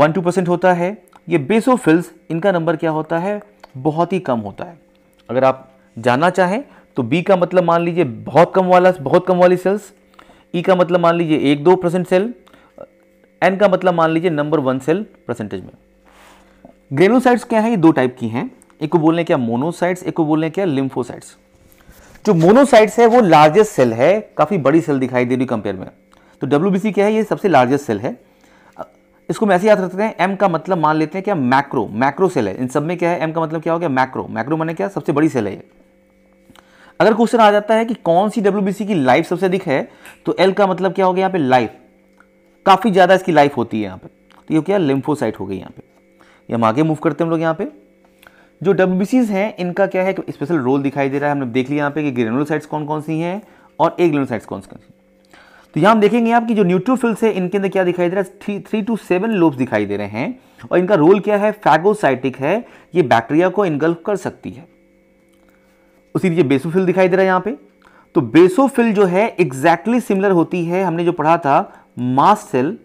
वन टू परसेंट होता है ये बेसोफिल्स इनका नंबर क्या होता है बहुत ही कम होता है अगर आप जानना चाहें तो बी का मतलब मान लीजिए बहुत कम वाला बहुत कम वाली सेल्स ई e का मतलब मान लीजिए एक दो परसेंट सेल एन का मतलब मान लीजिए नंबर वन सेल परसेंटेज में ग्रेनोसाइट्स क्या है ये दो टाइप की हैं एक को बोलने क्या मोनोसाइट्स एक को बोलने क्या लिम्फोसाइट्स जो मोनोसाइट्स है वो लार्जेस्ट सेल है काफ़ी बड़ी सेल दिखाई दे रही कंपेयर में तो डब्ल्यू क्या है ये सबसे लार्जेस्ट सेल है इसको मैं ऐसे याद रखते हैं एम का मतलब मान लेते हैं क्या मैक्रो मैक्रो सेल है इन सब में क्या है एम का मतलब क्या हो गया मैक्रो मैक्रो मैंने क्या सबसे बड़ी सेल है ये अगर क्वेश्चन आ जाता है कि कौन सी डब्ल्यू की लाइफ सबसे अधिक है तो एल का मतलब क्या हो गया यहाँ पे लाइफ काफ़ी ज़्यादा इसकी लाइफ होती है यहाँ पे तो ये क्या लिम्फोसाइट हो गई यहाँ पे ये हम आगे मूव करते हैं हम लोग यहाँ पे जो डब्ल्यू हैं इनका क्या है कि स्पेशल रोल दिखाई दे रहा है हमने देख लिया यहाँ पे कि ग्रेनुलोसाइट्स कौन कौन सी हैं और ए ग्रेनुलोसाइट्स कौन कौन सी तो यहाँ हम देखेंगे आप कि जो न्यूट्रोफिल्स है इनके अंदर क्या दिखाई दे रहा है three three two seven lobes दिखाई दे रहे हैं और इनका रोल क्या है फैगोसाइटिक है ये बैक्टीरिया को इनगल्फ कर सकती है उसी लिए बेसोफिल दिखाई दे रहा है यहाँ पे तो बेसोफिल जो है एग्जैक्टली exactly सिमिलर होती है हमने जो पढ़ा था मास सेल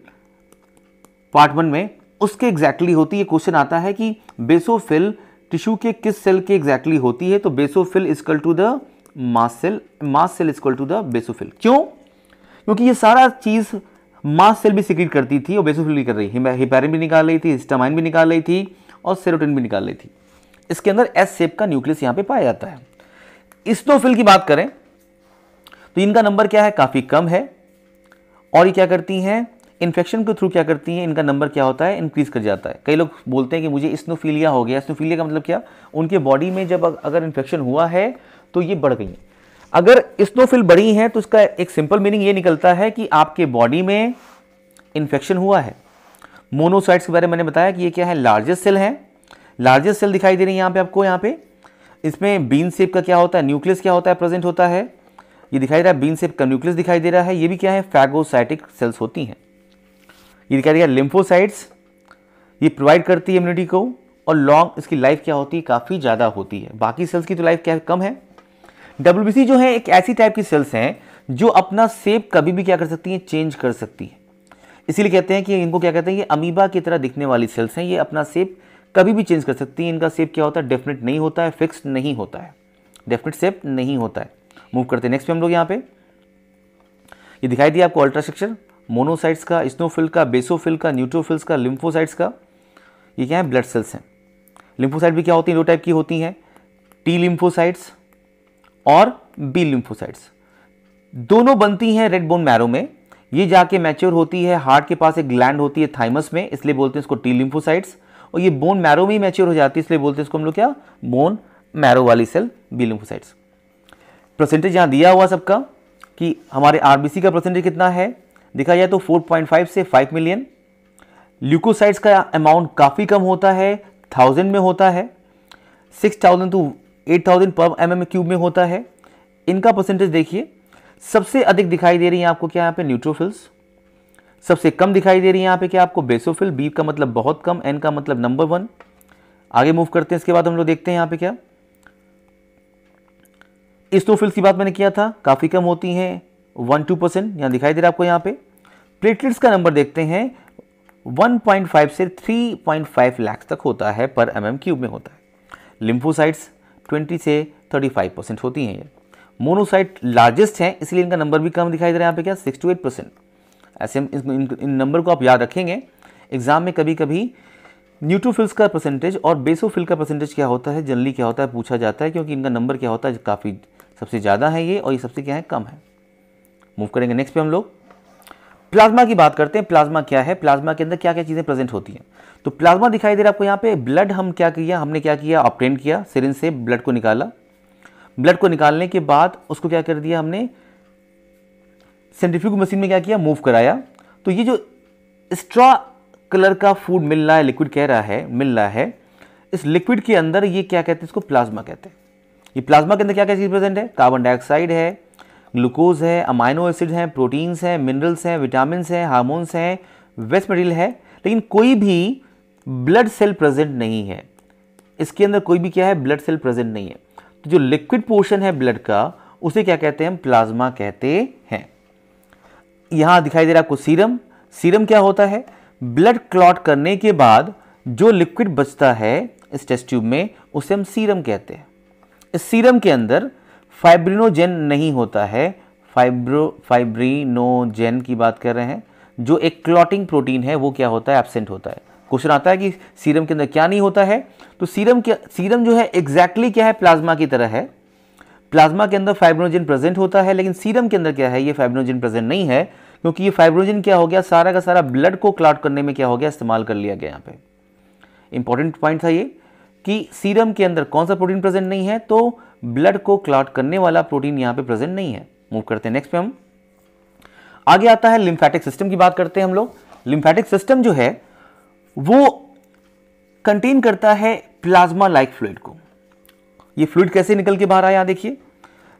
पार्ट वन में उसके एग्जैक्टली exactly होती है क्वेश्चन आता है कि बेसोफिल टिश्यू के किस सेल की एग्जैक्टली exactly होती है तो basophil is equal to the mast cell mast cell is equal to the basophil क्यों क्योंकि ये सारा चीज़ मास सेल भी सिक्रीट करती थी और बेसोफिल भी कर रही हिपेरिन भी निकाल रही थी हिस्टामाइन भी निकाल रही थी और सेरोटिन भी निकाल रही थी इसके अंदर एस सेप का न्यूक्लियस यहां पे पाया जाता है इस्टोफिल की बात करें तो इनका नंबर क्या है काफ़ी कम है और ये क्या करती हैं इन्फेक्शन के थ्रू क्या करती है इनका नंबर क्या होता है इंक्रीज कर जाता है कई लोग बोलते हैं कि मुझे स्नोफीलिया हो गया स्नोफीलिया का मतलब क्या उनके बॉडी में जब अगर इन्फेक्शन हुआ है तो ये बढ़ गई हैं अगर स्नोफिल बढ़ी हैं तो इसका एक सिंपल मीनिंग ये निकलता है कि आपके बॉडी में इन्फेक्शन हुआ है मोनोसाइट्स के बारे में मैंने बताया कि ये क्या है लार्जेस्ट सेल है लार्जेस्ट सेल दिखाई दे रही है यहाँ पे आपको यहाँ पे इसमें बीन सेप का क्या होता है न्यूक्लियस क्या होता है प्रेजेंट होता है ये दिखाई दे रहा है बीन सेप का न्यूक्लियस दिखाई दे रहा है ये भी क्या है फैगोसाइटिक सेल्स होती हैं ये क्या दिया लिम्फोसाइट्स ये प्रोवाइड करती है इम्यूनिटी को और लॉन्ग इसकी लाइफ क्या होती है काफ़ी ज़्यादा होती है बाकी सेल्स की तो लाइफ क्या कम है डब्ल्यू जो है एक ऐसी टाइप की सेल्स हैं जो अपना सेप कभी भी क्या कर सकती हैं चेंज कर सकती है इसीलिए कहते हैं कि इनको क्या कहते हैं ये अमीबा की तरह दिखने वाली सेल्स हैं ये अपना सेप कभी भी चेंज कर सकती हैं इनका सेप क्या होता है डेफिनेट नहीं होता है फिक्स नहीं होता है डेफिनेट सेप नहीं होता है मूव करते हैं नेक्स्ट पे हम लोग यहाँ पे ये दिखाई दिया आपको अल्ट्रा स्ट्रक्चर मोनोसाइट्स का स्नोफिल का बेसोफिल का न्यूट्रोफिल्स का लिम्फोसाइट्स का ये क्या है ब्लड सेल्स हैं लिम्फोसाइट भी क्या होती हैं दो टाइप की होती हैं टी लिम्फोसाइट्स और बी लिम्फोसाइट्स दोनों बनती हैं रेड बोन मैरो में ये जाके मैच्योर होती है हार्ट के पास एक ग्लैंड होती है थाइमस में इसलिए बोलते हैं इसको टी लिम्फोसाइट्स और ये बोन मैरो में ही मैच्योर हो जाती है इसलिए बोलते हैं इसको हम लोग क्या बोन मैरो वाली सेल बी लिम्फोसाइट्स परसेंटेज यहाँ दिया हुआ सबका कि हमारे आरबीसी का परसेंटेज कितना है देखा जाए तो 4.5 से 5 मिलियन ल्यूकोसाइट्स का अमाउंट काफ़ी कम होता है थाउजेंड में होता है six thousand to eight thousand per M M cube में होता है इनका परसेंटेज देखिए सबसे अधिक दिखाई दे रही है आपको क्या यहाँ पे न्यूट्रोफिल्स सबसे कम दिखाई दे रही है यहाँ पे क्या आपको बेसोफिल बी का मतलब बहुत कम एन का मतलब नंबर वन आगे मूव करते हैं इसके बाद हम लोग देखते हैं यहाँ पे क्या इस्टोफिल्स की बात मैंने किया था काफ़ी कम होती हैं वन टू परसेंट यहाँ दिखाई दे रहा है आपको यहाँ पे प्लेटलेट्स का नंबर देखते हैं 1.5 से 3.5 लाख तक होता है पर एम क्यूब में होता है लिम्फोसाइट्स 20 से 35 परसेंट होती हैं ये मोनोसाइट लार्जेस्ट हैं इसलिए इनका नंबर भी कम दिखाई दे रहा है यहाँ पे क्या सिक्स टू एट परसेंट ऐसे इन नंबर को आप याद रखेंगे एग्जाम में कभी कभी न्यूट्रोफिल्स का परसेंटेज और बेसोफिल का परसेंटेज क्या होता है जनरली क्या होता है पूछा जाता है क्योंकि इनका नंबर क्या होता है काफ़ी सबसे ज़्यादा है ये और ये सबसे क्या है कम है मूव करेंगे नेक्स्ट पे हम लोग प्लाज्मा की बात करते हैं प्लाज्मा क्या है प्लाज्मा के अंदर क्या क्या चीज़ें प्रेजेंट होती हैं तो प्लाज्मा दिखाई दे रहा है आपको यहाँ पे ब्लड हम क्या किया हमने क्या किया ऑप्टेंट किया सिरिन से ब्लड को निकाला ब्लड को निकालने के बाद उसको क्या कर दिया हमने सेंट्रीफ्यूग मशीन में क्या किया मूव कराया तो ये जो एक्स्ट्रा कलर का फूड मिल रहा है लिक्विड कह रहा है मिल रहा है इस लिक्विड के अंदर ये क्या कहते हैं इसको प्लाज्मा कहते हैं ये प्लाज्मा के अंदर क्या क्या चीज़ प्रेजेंट है कार्बन डाइऑक्साइड है ग्लूकोज है अमाइनो एसिड हैं प्रोटीन्स हैं मिनरल्स हैं विटामिन हैं हार्मोन्स हैं वेस्ट मटेरियल है लेकिन कोई भी ब्लड सेल प्रेजेंट नहीं है इसके अंदर कोई भी क्या है ब्लड सेल प्रेजेंट नहीं है तो जो लिक्विड पोर्शन है ब्लड का उसे क्या कहते हैं हम प्लाज्मा कहते हैं यहाँ दिखाई दे रहा है आपको सीरम सीरम क्या होता है ब्लड क्लॉट करने के बाद जो लिक्विड बचता है इस टेस्ट ट्यूब में उसे हम सीरम कहते हैं इस सीरम के अंदर फाइब्रिनोजेन नहीं होता है फाइब्रो फाइब्रिनोजेन की बात कर रहे हैं जो एक क्लॉटिंग प्रोटीन है वो क्या होता है एबसेंट होता है क्वेश्चन आता है कि सीरम के अंदर क्या नहीं होता है तो सीरम क्या सीरम जो है एग्जैक्टली exactly क्या है प्लाज्मा की तरह है प्लाज्मा के अंदर फाइब्रोजन प्रेजेंट होता है लेकिन सीरम के अंदर क्या है ये फाइब्रोजन प्रेजेंट नहीं है क्योंकि ये फाइब्रोजन क्या हो गया सारा का सारा ब्लड को क्लाट करने में क्या हो गया इस्तेमाल कर लिया गया यहाँ पे इंपॉर्टेंट पॉइंट था ये कि सीरम के अंदर कौन सा प्रोटीन प्रेजेंट नहीं है तो ब्लड को क्लॉट करने वाला प्रोटीन यहां पे प्रेजेंट नहीं है मूव करते हैं नेक्स्ट पे हम आगे आता है लिम्फेटिक सिस्टम की बात करते हैं हम लोग लिम्फेटिक सिस्टम जो है वो कंटेन करता है प्लाज्मा लाइक फ्लूड को ये फ्लूड कैसे निकल के बाहर आया देखिए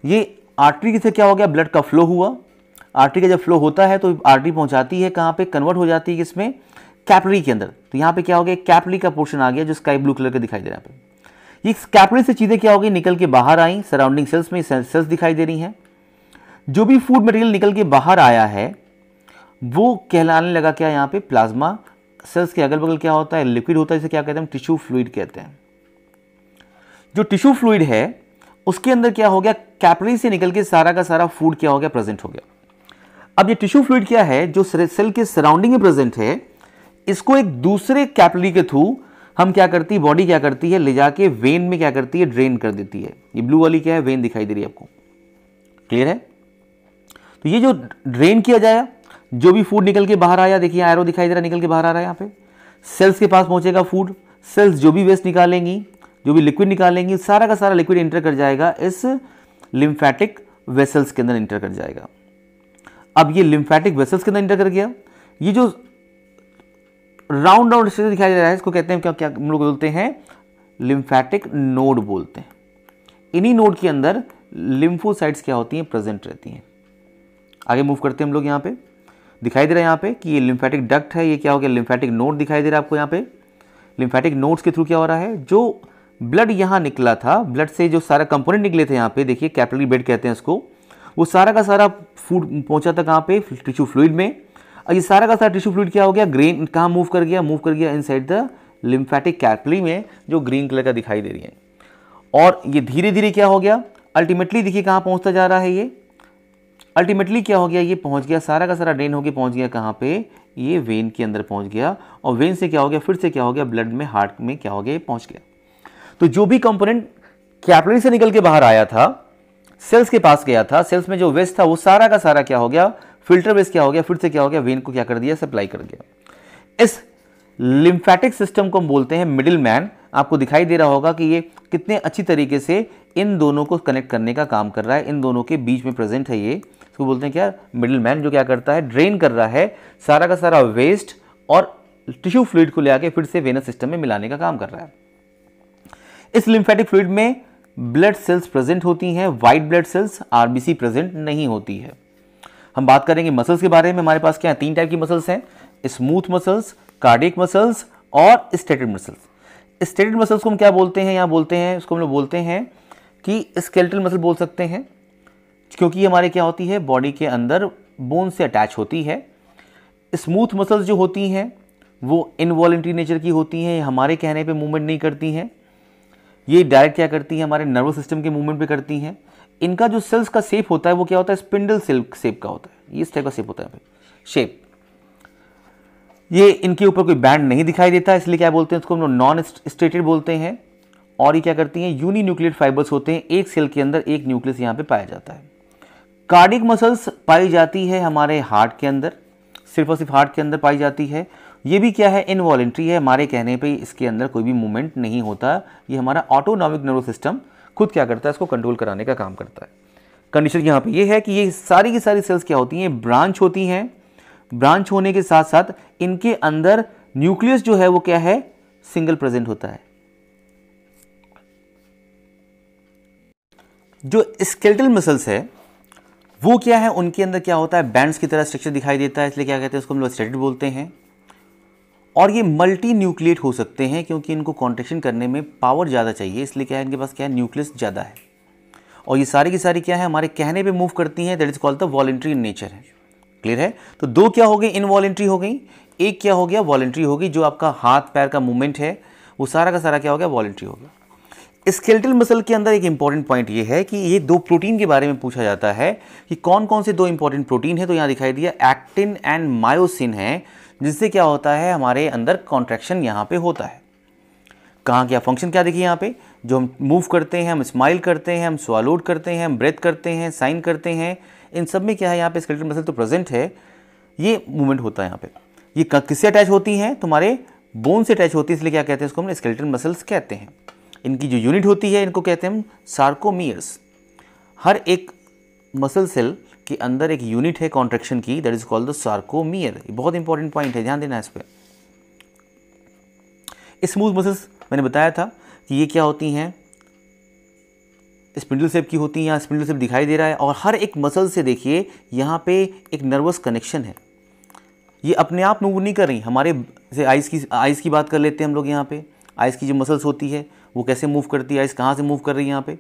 ये आर्टरी से क्या हो गया ब्लड का फ्लो हुआ आर्टरी का जब फ्लो होता है तो आर्टरी पहुंचाती है कहां पे कन्वर्ट हो जाती है इसमें कैपरी के अंदर तो यहां पे क्या हो गया कैपरी का पोर्शन आ गया जो स्काई ब्लू कलर का दिखाई दे रहा है ये कैपरी से चीज़ें क्या हो गई निकल के बाहर आई सराउंडिंग सेल्स में सेल्स दिखाई दे रही हैं जो भी फूड मटेरियल निकल के बाहर आया है वो कहलाने लगा क्या यहां पे प्लाज्मा सेल्स के अगल बगल क्या होता है लिक्विड होता है जिसे क्या कहते हैं टिश्यू फ्लूड कहते हैं जो टिश्यू फ्लूड है उसके अंदर क्या हो गया कैपरी से निकल के सारा का सारा फूड क्या हो गया प्रेजेंट हो गया अब ये टिश्यू फ्लूड क्या है जो सेल के सराउंडिंग में प्रेजेंट है इसको एक दूसरे कैपिलरी के थ्रू हम क्या करती है बॉडी क्या करती है ले जाके वेन में क्या करती है ड्रेन कर देती है ये ब्लू वाली क्या है वेन दिखाई दे रही है आपको क्लियर है तो ये जो ड्रेन किया जाए जो भी फूड निकल के बाहर आया देखिए आयरो दिखाई दे रहा निकल के बाहर आ रहा है यहाँ पे सेल्स के पास पहुंचेगा फूड सेल्स जो भी वेस्ट निकालेंगी जो भी लिक्विड निकालेंगी सारा का सारा लिक्विड इंटर कर जाएगा इस लिम्फैटिक वेसल्स के अंदर इंटर कर जाएगा अब ये लिम्फैटिक वेसल्स के अंदर इंटर कर गया ये जो राउंड राउंड स्ट्रक्चर दिखाई दे रहा है इसको कहते हैं क्या क्या हम लोग बोलते हैं लिम्फैटिक नोड बोलते हैं इन्हीं नोड के अंदर लिम्फोसाइट्स क्या होती हैं प्रेजेंट रहती हैं आगे मूव करते हैं हम लोग यहाँ पे दिखाई दे रहा है यहाँ पे कि ये लिम्फेटिक डक्ट है ये क्या हो गया लिम्फैटिक नोड दिखाई दे रहा है आपको यहाँ पे लिम्फैटिक नोड्स के थ्रू क्या हो रहा है जो ब्लड यहाँ निकला था ब्लड से जो सारा कंपोनेंट निकले थे यहाँ पे देखिए कैपिलरी बेड कहते हैं इसको वो सारा का सारा फूड पहुँचा था कहाँ पे टिश्यू फ्लूड में ये सारा का सारा टिश्यू फ्लूड क्या हो गया ग्रीन कहाँ मूव कर गया मूव कर गया इनसाइड द लिम्फेटिक कैपली में जो ग्रीन कलर का दिखाई दे रही है और ये धीरे धीरे क्या हो गया अल्टीमेटली देखिए कहाँ पहुँचता जा रहा है ये अल्टीमेटली क्या हो गया ये पहुँच गया सारा का सारा ड्रेन होकर पहुँच गया कहाँ पर ये वेन के अंदर पहुँच गया और वेन से क्या हो गया फिर से क्या हो गया ब्लड में हार्ट में क्या हो गया पहुँच गया तो जो भी कंपोनेंट कैपलरी से निकल के बाहर आया था सेल्स के पास गया था सेल्स में जो वेस्ट था वो सारा का सारा क्या हो गया फिल्टर बेस क्या हो गया फिर से क्या हो गया वेन को क्या कर दिया सप्लाई कर दिया इस लिम्फेटिक सिस्टम को हम बोलते हैं मिडिल मैन आपको दिखाई दे रहा होगा कि ये कितने अच्छी तरीके से इन दोनों को कनेक्ट करने का काम कर रहा है इन दोनों के बीच में प्रेजेंट है ये इसको बोलते हैं क्या मिडिल मैन जो क्या करता है ड्रेन कर रहा है सारा का सारा वेस्ट और टिश्यू फ्लूड को ले आके फिर से वेनस सिस्टम में मिलाने का काम कर रहा है इस लिम्फेटिक फ्लूड में ब्लड सेल्स प्रेजेंट होती हैं white blood cells RBC present नहीं होती है हम बात करेंगे मसल्स के बारे में हमारे पास क्या है तीन टाइप की मसल्स हैं स्मूथ मसल्स कार्डिक मसल्स और स्टेटेड मसल्स स्टेटेड मसल्स को हम क्या बोलते हैं यहाँ बोलते हैं उसको हम लोग बोलते हैं कि स्केल्टल मसल बोल सकते हैं क्योंकि हमारे क्या होती है बॉडी के अंदर बोन से अटैच होती है स्मूथ मसल्स जो होती हैं वो इनवॉलेंट्री नेचर की होती हैं हमारे कहने पे मूवमेंट नहीं करती हैं ये डायरेक्ट क्या करती हैं हमारे नर्वस सिस्टम के मूवमेंट पे करती हैं इनका जो सेल्स का सेप होता है वो क्या होता है स्पिंडल सिल्क सेप का होता है ये इस टाइप का सेप होता है शेप ये इनके ऊपर कोई बैंड नहीं दिखाई देता इसलिए क्या बोलते हैं इसको हम लोग नॉन स्टेटेड बोलते हैं और ये क्या करती हैं यूनि न्यूक्लियर फाइबर्स होते हैं एक सेल के अंदर एक न्यूक्लियस यहाँ पे पाया जाता है कार्डिक मसल्स पाई जाती है हमारे हार्ट के अंदर सिर्फ और सिर्फ हार्ट के अंदर पाई जाती है ये भी क्या है इनवॉलेंट्री है हमारे कहने पर इसके अंदर कोई भी मूवमेंट नहीं होता ये हमारा ऑटोनॉमिक नर्वस सिस्टम खुद क्या करता है इसको कंट्रोल कराने का काम करता है कंडीशन यहाँ पे ये यह है कि ये सारी की सारी सेल्स क्या होती हैं ब्रांच होती हैं ब्रांच होने के साथ साथ इनके अंदर न्यूक्लियस जो है वो क्या है सिंगल प्रेजेंट होता है जो स्केल्टल मसल्स है वो क्या है उनके अंदर क्या होता है बैंड्स की तरह स्ट्रक्चर दिखाई देता है इसलिए क्या कहते हैं उसको हम लोग स्टेटेड बोलते हैं और ये मल्टी न्यूक्लिएट हो सकते हैं क्योंकि इनको कॉन्ट्रेक्शन करने में पावर ज़्यादा चाहिए इसलिए क्या है इनके पास क्या है न्यूक्लियस ज़्यादा है और ये सारी की सारी क्या है हमारे कहने पे मूव करती हैं that is called the voluntary in nature है क्लियर है तो दो क्या हो गई इनवॉलेंट्री हो गई एक क्या हो गया वॉलेंट्री होगी जो आपका हाथ पैर का मूवमेंट है वो सारा का सारा क्या हो गया वॉलेंट्री हो गया स्केल्टल मसल के अंदर एक इंपॉर्टेंट पॉइंट ये है कि ये दो प्रोटीन के बारे में पूछा जाता है कि कौन कौन से दो इंपॉर्टेंट प्रोटीन है तो यहाँ दिखाई दिया एक्टिन एंड मायोसिन है जिससे क्या होता है हमारे अंदर कॉन्ट्रैक्शन यहाँ पे होता है कहाँ क्या फंक्शन क्या देखिए यहाँ पे जो हम मूव करते हैं हम स्माइल करते हैं हम स्वालोड करते हैं हम ब्रेथ करते हैं साइन करते हैं इन सब में क्या है यहाँ पे स्केलेटल मसल तो प्रेजेंट है ये मूवमेंट होता है यहाँ पे ये किससे अटैच होती हैं तुम्हारे बोन से अटैच होती है इसलिए क्या कहते हैं इसको हम स्केलेटल मसल्स कहते हैं इनकी जो यूनिट होती है इनको कहते हैं हम सार्कोमियर्स हर एक मसल सेल के अंदर एक यूनिट है कॉन्ट्रेक्शन की that is called the sarcomere बहुत इंपॉर्टेंट पॉइंट है ध्यान देना इस पर स्मूथ मसल्स मैंने बताया था कि ये क्या होती हैं स्पिंडल सेप की होती हैं यहाँ स्पिंडल सेप दिखाई दे रहा है और हर एक मसल से देखिए यहाँ पे एक नर्वस कनेक्शन है ये अपने आप मूव नहीं कर रही हमारे जैसे आइस की आइस की बात कर लेते हैं हम लोग यहाँ पे आइस की जो मसल्स होती है वो कैसे मूव करती है आइस कहाँ से मूव कर रही है यहाँ पे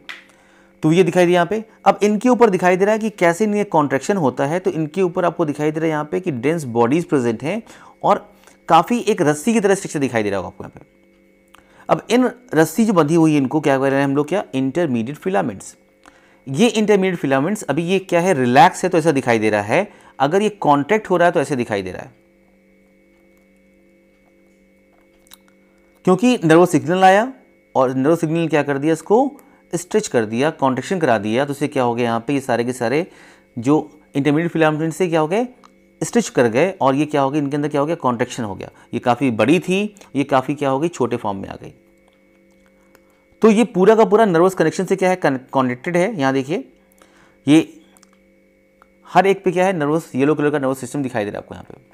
तो ये दिखाई दे यहाँ पे अब इनके ऊपर दिखाई दे रहा है कि कैसे इनके कॉन्ट्रेक्शन होता है तो इनके ऊपर आपको दिखाई दे रहा है यहाँ पे कि डेंस बॉडीज प्रेजेंट हैं और काफ़ी एक रस्सी की तरह स्ट्रक्चर दिखाई दे रहा होगा आपको यहाँ पे अब इन रस्सी जो बंधी हुई है इनको क्या कह रहे हैं हम लोग क्या इंटरमीडिएट फिलामेंट्स ये इंटरमीडिएट फिलामेंट्स अभी ये क्या है रिलैक्स है तो ऐसा दिखाई दे रहा है अगर ये कॉन्ट्रैक्ट हो रहा है तो ऐसे दिखाई दे रहा है क्योंकि नर्वस सिग्नल आया और नर्वस सिग्नल क्या कर दिया इसको स्ट्रेच कर दिया कॉन्ट्रेक्शन करा दिया तो उसे क्या हो गया यहाँ पे ये सारे के सारे जो इंटरमीडिएट फिलामेंट से क्या हो गए स्ट्रिच कर गए और ये क्या हो गया इनके अंदर क्या हो गया कॉन्ट्रेक्शन हो गया ये काफ़ी बड़ी थी ये काफ़ी क्या हो गई छोटे फॉर्म में आ गई तो ये पूरा का पूरा नर्वस कनेक्शन से क्या है कॉन्टेक्टेड है यहाँ देखिए ये हर एक पे क्या है नर्वस येलो कलर का नर्वस सिस्टम दिखाई दे रहा है आपको यहाँ पे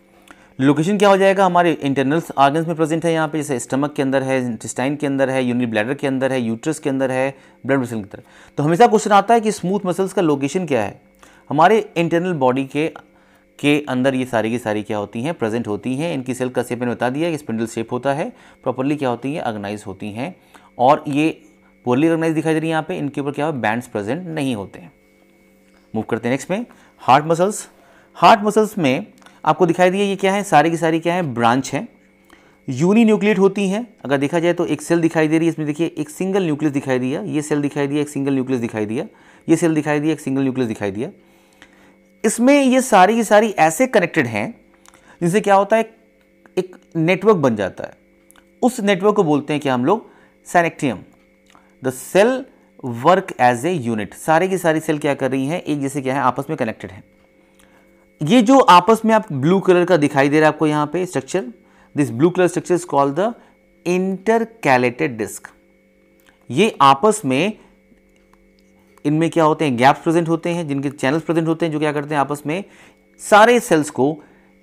लोकेशन क्या हो जाएगा हमारे इंटरनल ऑर्गन्स में प्रेजेंट है यहाँ पे जैसे स्टमक के अंदर है इंटेस्टाइन के अंदर है यूनिट ब्लैडर के अंदर है यूट्रस के अंदर है ब्लड मसल के अंदर तो हमेशा क्वेश्चन आता है कि स्मूथ मसल्स का लोकेशन क्या है हमारे इंटरनल बॉडी के के अंदर ये सारी की सारी क्या होती हैं प्रेजेंट होती हैं इनकी सेल का सेप मैंने बता दिया कि स्पिंडल शेप होता है प्रॉपरली क्या होती हैं ऑर्गेनाइज होती हैं और ये पोरली ऑर्गेनाइज दिखाई दे रही है यहाँ पे इनके ऊपर क्या है बैंड्स प्रेजेंट नहीं होते हैं मूव करते हैं नेक्स्ट में हार्ट मसल्स हार्ट मसल्स में आपको दिखाई दिए ये क्या है सारी की सारी क्या है ब्रांच है यूनी न्यूक्लियट होती हैं अगर देखा जाए तो एक सेल दिखाई दे रही है इसमें देखिए एक सिंगल न्यूक्लियस दिखाई दिया ये सेल दिखाई दिया एक सिंगल न्यूक्लियस दिखाई दिया ये सेल दिखाई दिया एक सिंगल न्यूक्लियस दिखाई दिया इसमें ये सारी की सारी ऐसे कनेक्टेड हैं जिनसे क्या होता है एक नेटवर्क बन जाता है उस नेटवर्क को बोलते हैं क्या हम लोग syncytium the cell work as a unit सारे की सारी सेल क्या कर रही हैं एक जैसे क्या है आपस में कनेक्टेड है ये जो आपस में आप ब्लू कलर का दिखाई दे रहा है आपको यहाँ पे structure this blue colour structure is called the intercalated disc ये आपस में इनमें क्या होते हैं गैप्स प्रेजेंट होते हैं जिनके चैनल्स प्रेजेंट होते हैं जो क्या करते हैं आपस में सारे सेल्स को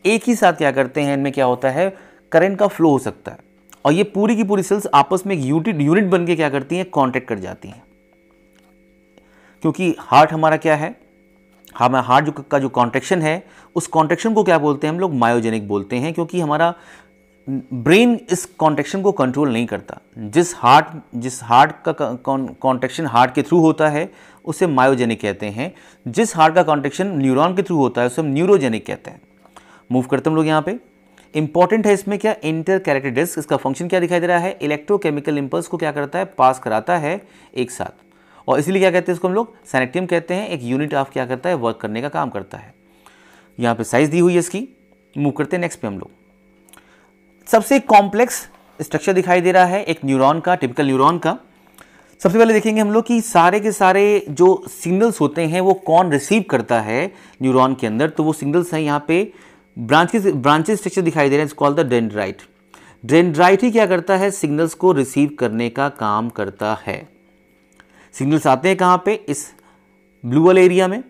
एक ही साथ क्या करते हैं इनमें क्या होता है करंट का फ्लो हो सकता है और ये पूरी की पूरी सेल्स आपस में एक यूनिट यूनिट बन के क्या करती हैं कॉन्टेक्ट कर जाती हैं क्योंकि हार्ट हमारा क्या है हमारा हाँ, हार्ट जो का जो कॉन्ट्रेक्शन है उस कॉन्ट्रेक्शन को क्या बोलते हैं हम लोग मायोजेनिक बोलते हैं क्योंकि हमारा ब्रेन इस कॉन्ट्रेक्शन को कंट्रोल नहीं करता जिस हार्ट जिस हार्ट का कॉन्ट्रेक्शन हार्ट के थ्रू होता है उसे मायोजेनिक कहते हैं जिस हार्ट का कॉन्ट्रेक्शन न्यूरॉन के थ्रू होता है उसे हम न्यूरोजेनिक कहते हैं मूव करते हम लोग यहाँ पे इंपॉर्टेंट है इसमें क्या इंटर कैरेक्टर डिस्क इसका फंक्शन क्या दिखाई दे रहा है इलेक्ट्रोकेमिकल इम्पल्स को क्या करता है पास कराता है एक साथ और इसलिए क्या कहते हैं इसको हम लोग सैनेक्टियम कहते हैं एक यूनिट ऑफ क्या करता है वर्क करने का काम करता है यहाँ पे साइज दी हुई है इसकी मूव करते हैं नेक्स्ट पे हम लोग सबसे कॉम्प्लेक्स स्ट्रक्चर दिखाई दे रहा है एक न्यूरॉन का टिपिकल न्यूरॉन का सबसे पहले देखेंगे हम लोग कि सारे के सारे जो सिग्नल्स होते हैं वो कौन रिसीव करता है न्यूरॉन के अंदर तो वो सिग्नल्स हैं यहाँ पे ब्रांचेस ब्रांचेस स्ट्रक्चर दिखाई दे रहे हैं it's called the dendrite dendrite ही क्या करता है सिग्नल्स को रिसीव करने का काम करता है सिग्नल्स आते हैं कहाँ पे इस ब्लू वाले एरिया में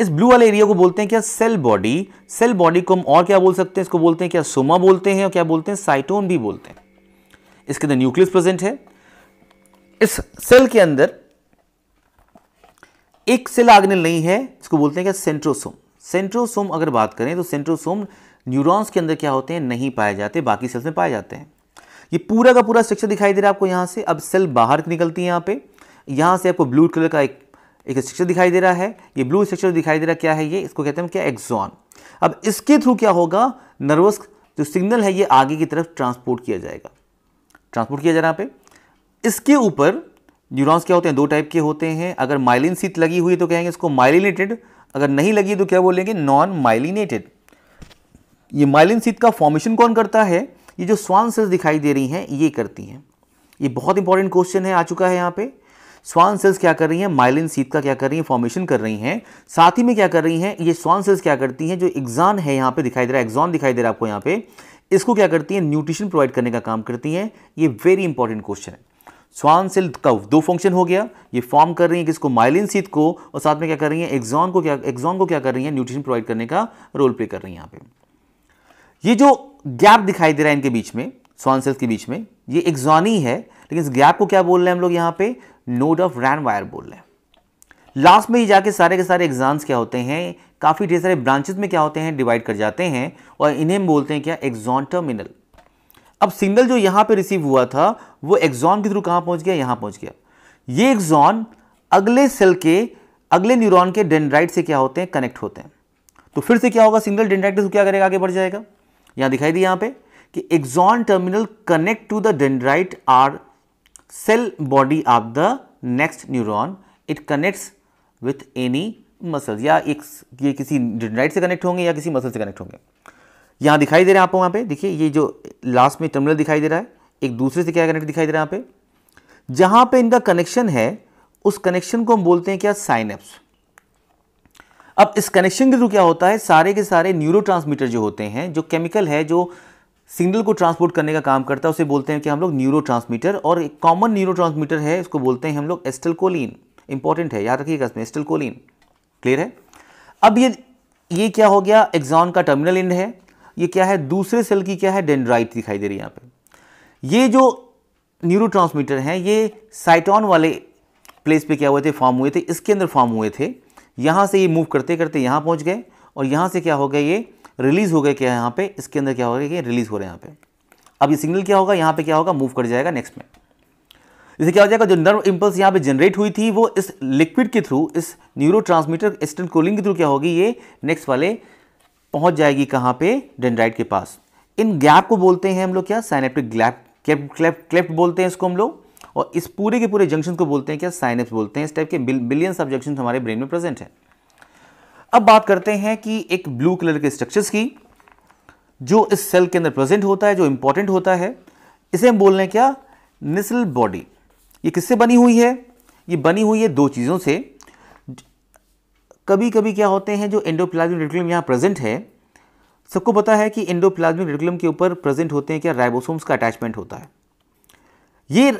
इस ब्लू वाले एरिया को बोलते हैं क्या सेल बॉडी सेल बॉडी को हम और क्या बोल सकते हैं इसको बोलते हैं क्या सोमा बोलते हैं और क्या बोलते हैं साइटोन भी बोलते हैं इसके अंदर न्यूक्लियस प्रेजेंट है इस सेल के अंदर एक सेल आग्नेल नहीं है इसको बोलते हैं क्या सेंट्रोसोम सेंट्रोसोम अगर बात करें तो सेंट्रोसोम न्यूरॉन्स के अंदर क्या होते हैं नहीं पाए जाते बाकी सेल्स में पाए जाते हैं ये पूरा का पूरा स्ट्रक्चर दिखाई दे रहा है आपको यहां से अब सेल बाहर निकलती है यहां पर यहाँ से आपको ब्लू कलर का एक एक स्ट्रक्चर दिखाई दे रहा है ये ब्लू स्ट्रक्चर दिखाई दे रहा क्या है ये इसको कहते हैं क्या एक्जॉन अब इसके थ्रू क्या होगा नर्वस जो सिग्नल है ये आगे की तरफ ट्रांसपोर्ट किया जाएगा ट्रांसपोर्ट किया जा रहा पे इसके ऊपर न्यूरॉन्स क्या होते हैं दो टाइप के होते हैं अगर माइलिन सीट लगी हुई तो कहेंगे इसको माइलिनेटेड अगर नहीं लगी तो क्या बोलेंगे नॉन माइलिनेटेड ये माइलिन सीट का फॉर्मेशन कौन करता है ये जो स्वान सेल्स दिखाई दे रही हैं ये करती हैं ये बहुत इंपॉर्टेंट क्वेश्चन है आ चुका है यहाँ पर स्वान सेल्स क्या कर रही हैं माइलिन सीत का क्या कर रही हैं फॉर्मेशन कर रही हैं साथ ही में क्या कर रही हैं ये स्वान सेल्स क्या करती हैं जो एग्जान है यहाँ पे दिखाई दे रहा है एग्जॉन दिखाई दे रहा है आपको यहाँ पे इसको क्या करती हैं न्यूट्रिशन प्रोवाइड करने का काम करती हैं ये वेरी इंपॉर्टेंट क्वेश्चन है स्वान सेल का दो फंक्शन हो गया ये फॉर्म कर रही है किसको माइलिन सीत को और साथ में क्या कर रही है एग्जॉन को क्या एग्जॉन को क्या कर रही है न्यूट्रिशन प्रोवाइड करने का रोल प्ले कर रही है यहाँ पे ये जो गैप दिखाई दे रहा है इनके बीच में स्वान सेल्स के बीच में ये एग्जॉनी है लेकिन इस गैप को क्या बोल रहे हैं हम लोग यहाँ पे नोड ऑफ रैन वायर बोल रहे हैं लास्ट में ही जाके सारे के सारे एग्जाम्स क्या होते हैं काफ़ी ढेर सारे ब्रांचेस में क्या होते हैं डिवाइड कर जाते हैं और इन्हें बोलते हैं क्या एग्जॉन टर्मिनल अब सिग्नल जो यहाँ पे रिसीव हुआ था वो एग्जॉन के थ्रू कहाँ पहुँच गया यहाँ पहुँच गया ये एग्जॉन अगले सेल के अगले न्यूरॉन के डेंड्राइट से क्या होते हैं कनेक्ट होते हैं तो फिर से क्या होगा सिग्नल डेंड्राइट से क्या करेगा आगे बढ़ जाएगा यहाँ दिखाई दिया यहाँ पे कि axon terminal connect to the dendrite are cell body of the next neuron. It connects with any muscle या एक ये किसी डेंड्राइट से कनेक्ट होंगे या किसी मसल से कनेक्ट होंगे यहाँ दिखाई दे रहा है आपको वहाँ पे देखिए ये जो लास्ट में टर्मिनल दिखाई दे रहा है एक दूसरे से क्या कनेक्ट दिखाई दे रहा है यहाँ पे जहाँ पे इनका कनेक्शन है उस कनेक्शन को हम बोलते हैं क्या साइनेप्स अब इस कनेक्शन के थ्रू क्या होता है सारे के सारे न्यूरो जो होते हैं जो केमिकल है जो सिग्नल को ट्रांसपोर्ट करने का काम करता है उसे बोलते हैं कि हम लोग न्यूरो और एक कॉमन न्यूरो है इसको बोलते हैं हम लोग एस्टलकोलिन इंपॉर्टेंट है याद रखिएगा इसमें एस्टलकोलिन क्लियर है अब ये ये क्या हो गया एग्जॉन का टर्मिनल एंड है ये क्या है दूसरे सेल की क्या है डेंड्राइट दिखाई दे रही है यहाँ पर ये जो ट्रांसमीटर हैं ये साइटॉन वाले प्लेस पे क्या हुए थे फॉर्म हुए थे इसके अंदर फॉर्म हुए थे यहाँ से ये मूव करते करते यहाँ पहुँच गए और यहाँ से क्या हो गया ये रिलीज़ हो गए क्या है यहाँ पे इसके अंदर क्या होगा कि रिलीज़ हो रहे हैं यहाँ पे अब ये सिग्नल क्या होगा यहाँ पे क्या होगा मूव कर जाएगा नेक्स्ट में इसे क्या हो जाएगा जो नर्व इम्पल्स यहाँ पे जनरेट हुई थी वो इस लिक्विड के थ्रू इस न्यूरो ट्रांसमीटर एस्टेंट कोलिंग के थ्रू क्या होगी ये नेक्स्ट वाले पहुँच जाएगी कहाँ पर डेंड्राइट के पास इन गैप को बोलते हैं हम लोग क्या साइनेप्टिक ग्लैप क्लेप क्लेप्ट बोलते हैं इसको हम लोग और इस पूरे के पूरे जंक्शन को बोलते हैं क्या साइनेप्स बोलते हैं इस टाइप के बिलियन ऑफ जंक्शन हमारे ब्रेन में प्रेजेंट है अब बात करते हैं कि एक ब्लू कलर के स्ट्रक्चर्स की जो इस सेल के अंदर प्रेजेंट होता है जो इंपॉर्टेंट होता है इसे हम बोल रहे हैं क्या निसल बॉडी ये किससे बनी हुई है ये बनी हुई है दो चीज़ों से कभी कभी क्या होते हैं जो एंडोप्लाज्मिक रेटिकुलम यहाँ प्रेजेंट है सबको पता है कि एंडोप्लाज्मिक रेटिकुलम के ऊपर प्रेजेंट होते हैं क्या राइबोसोम्स का अटैचमेंट होता है ये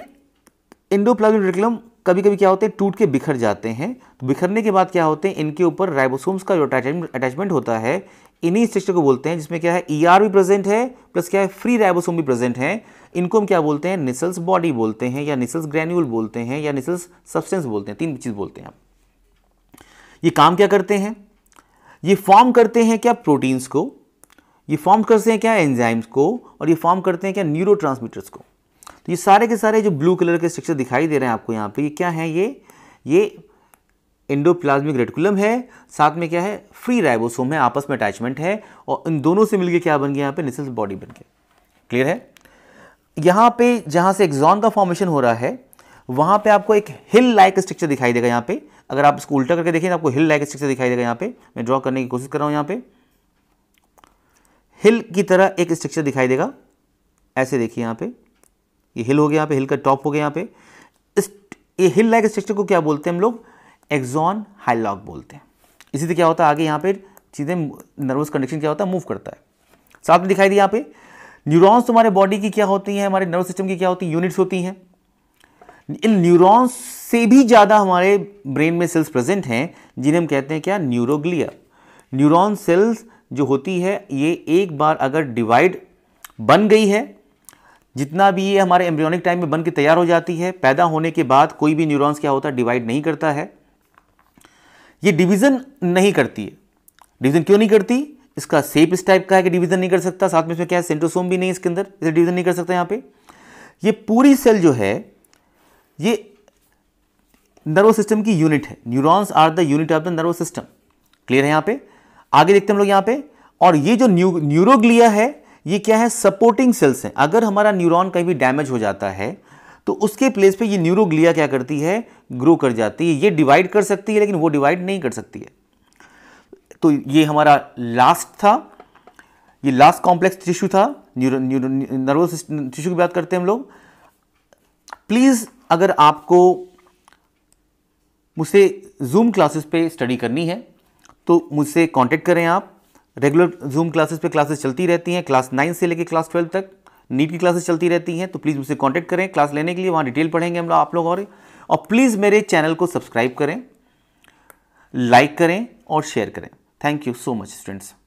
एंडोप्लाज्मिक रेटिकुलम कभी कभी क्या होते हैं टूट के बिखर जाते हैं तो बिखरने के बाद क्या होते हैं इनके ऊपर राइबोसोम्स का जो अटैचमेंट होता है इन्हीं स्ट्रक्चर को बोलते हैं जिसमें क्या है ई e ER भी प्रेजेंट है प्लस क्या है फ्री राइबोसोम भी प्रेजेंट है इनको हम क्या बोलते हैं निसल्स बॉडी बोलते हैं या निसल्स ग्रैन्यूल बोलते हैं या निसल्स सब्सटेंस बोलते हैं तीन चीज़ बोलते हैं ये काम क्या करते हैं ये फॉर्म करते हैं क्या प्रोटीन्स को ये फॉर्म करते हैं क्या एंजाइम्स को और ये फॉर्म करते हैं क्या न्यूरो को तो ये सारे के सारे जो ब्लू कलर के स्ट्रक्चर दिखाई दे रहे हैं आपको यहाँ पे ये क्या है ये ये इंडोप्लाज्मिक रेटिकुलम है साथ में क्या है फ्री राइबोसोम है आपस में अटैचमेंट है और इन दोनों से मिलकर क्या बन गया यहाँ पे निसल बॉडी बन गया क्लियर है यहाँ पे जहाँ से एक्जॉन का फॉर्मेशन हो रहा है वहाँ पे आपको एक हिल लाइक स्ट्रक्चर दिखाई देगा यहाँ पे अगर आप इसको उल्टा करके देखें तो आपको हिल लाइक स्ट्रक्चर दिखाई देगा यहाँ पे मैं ड्रॉ करने की कोशिश कर रहा हूँ यहाँ पे हिल की तरह एक स्ट्रक्चर दिखाई देगा ऐसे देखिए यहाँ पे ये हिल हो गया यहाँ पे हिल का टॉप हो गया यहाँ पे इस ये हिल लाइक स्ट्रक्चर को क्या बोलते हैं हम लोग एक्जॉन हाइलॉक बोलते हैं इसी से क्या होता है आगे यहाँ पे चीज़ें नर्वस कंडक्शन क्या होता है मूव करता है साथ में तो दिखाई दी यहाँ पे न्यूरॉन्स हमारे बॉडी की क्या होती हैं हमारे नर्वस सिस्टम की क्या होती है यूनिट्स होती हैं इन न्यूरॉन्स से भी ज़्यादा हमारे ब्रेन में सेल्स प्रेजेंट हैं जिन्हें हम कहते हैं क्या न्यूरोग्लिया न्यूरॉन सेल्स जो होती है ये एक बार अगर डिवाइड बन गई है जितना भी ये हमारे एम्ब्रियोनिक टाइम में बन के तैयार हो जाती है पैदा होने के बाद कोई भी न्यूरॉन्स क्या होता है डिवाइड नहीं करता है ये डिवीज़न नहीं करती है डिवीज़न क्यों नहीं करती इसका सेप इस टाइप का है कि डिवीज़न नहीं कर सकता साथ में इसमें क्या है सेंट्रोसोम भी नहीं इसके अंदर इसे डिवीज़न नहीं कर सकता यहाँ पे ये पूरी सेल जो है ये नर्वो सिस्टम की यूनिट है neurons are the unit of the nervous system clear है यहाँ पे आगे देखते हैं हम लोग यहाँ पे और ये जो न्यू न्यूरोग्लिया है ये क्या है सपोर्टिंग सेल्स हैं अगर हमारा न्यूरॉन कहीं भी डैमेज हो जाता है तो उसके प्लेस पे ये न्यूरोग्लिया क्या करती है ग्रो कर जाती है ये डिवाइड कर सकती है लेकिन वो डिवाइड नहीं कर सकती है तो ये हमारा लास्ट था ये लास्ट कॉम्प्लेक्स टिश्यू था न्यूरो न्यूरो नर्वस टिश्यू की बात करते हैं हम लोग प्लीज़ अगर आपको मुझसे जूम क्लासेस पे स्टडी करनी है तो मुझसे कांटेक्ट करें आप रेगुलर जूम क्लासेस पे क्लासेस चलती रहती हैं क्लास नाइन से लेकर क्लास ट्वेल्व तक नीट की क्लासेस चलती रहती हैं तो प्लीज़ मुझसे कांटेक्ट करें क्लास लेने के लिए वहाँ डिटेल पढ़ेंगे हम लोग आप लोग और और प्लीज़ मेरे चैनल को सब्सक्राइब करें लाइक करें और शेयर करें thank you so much students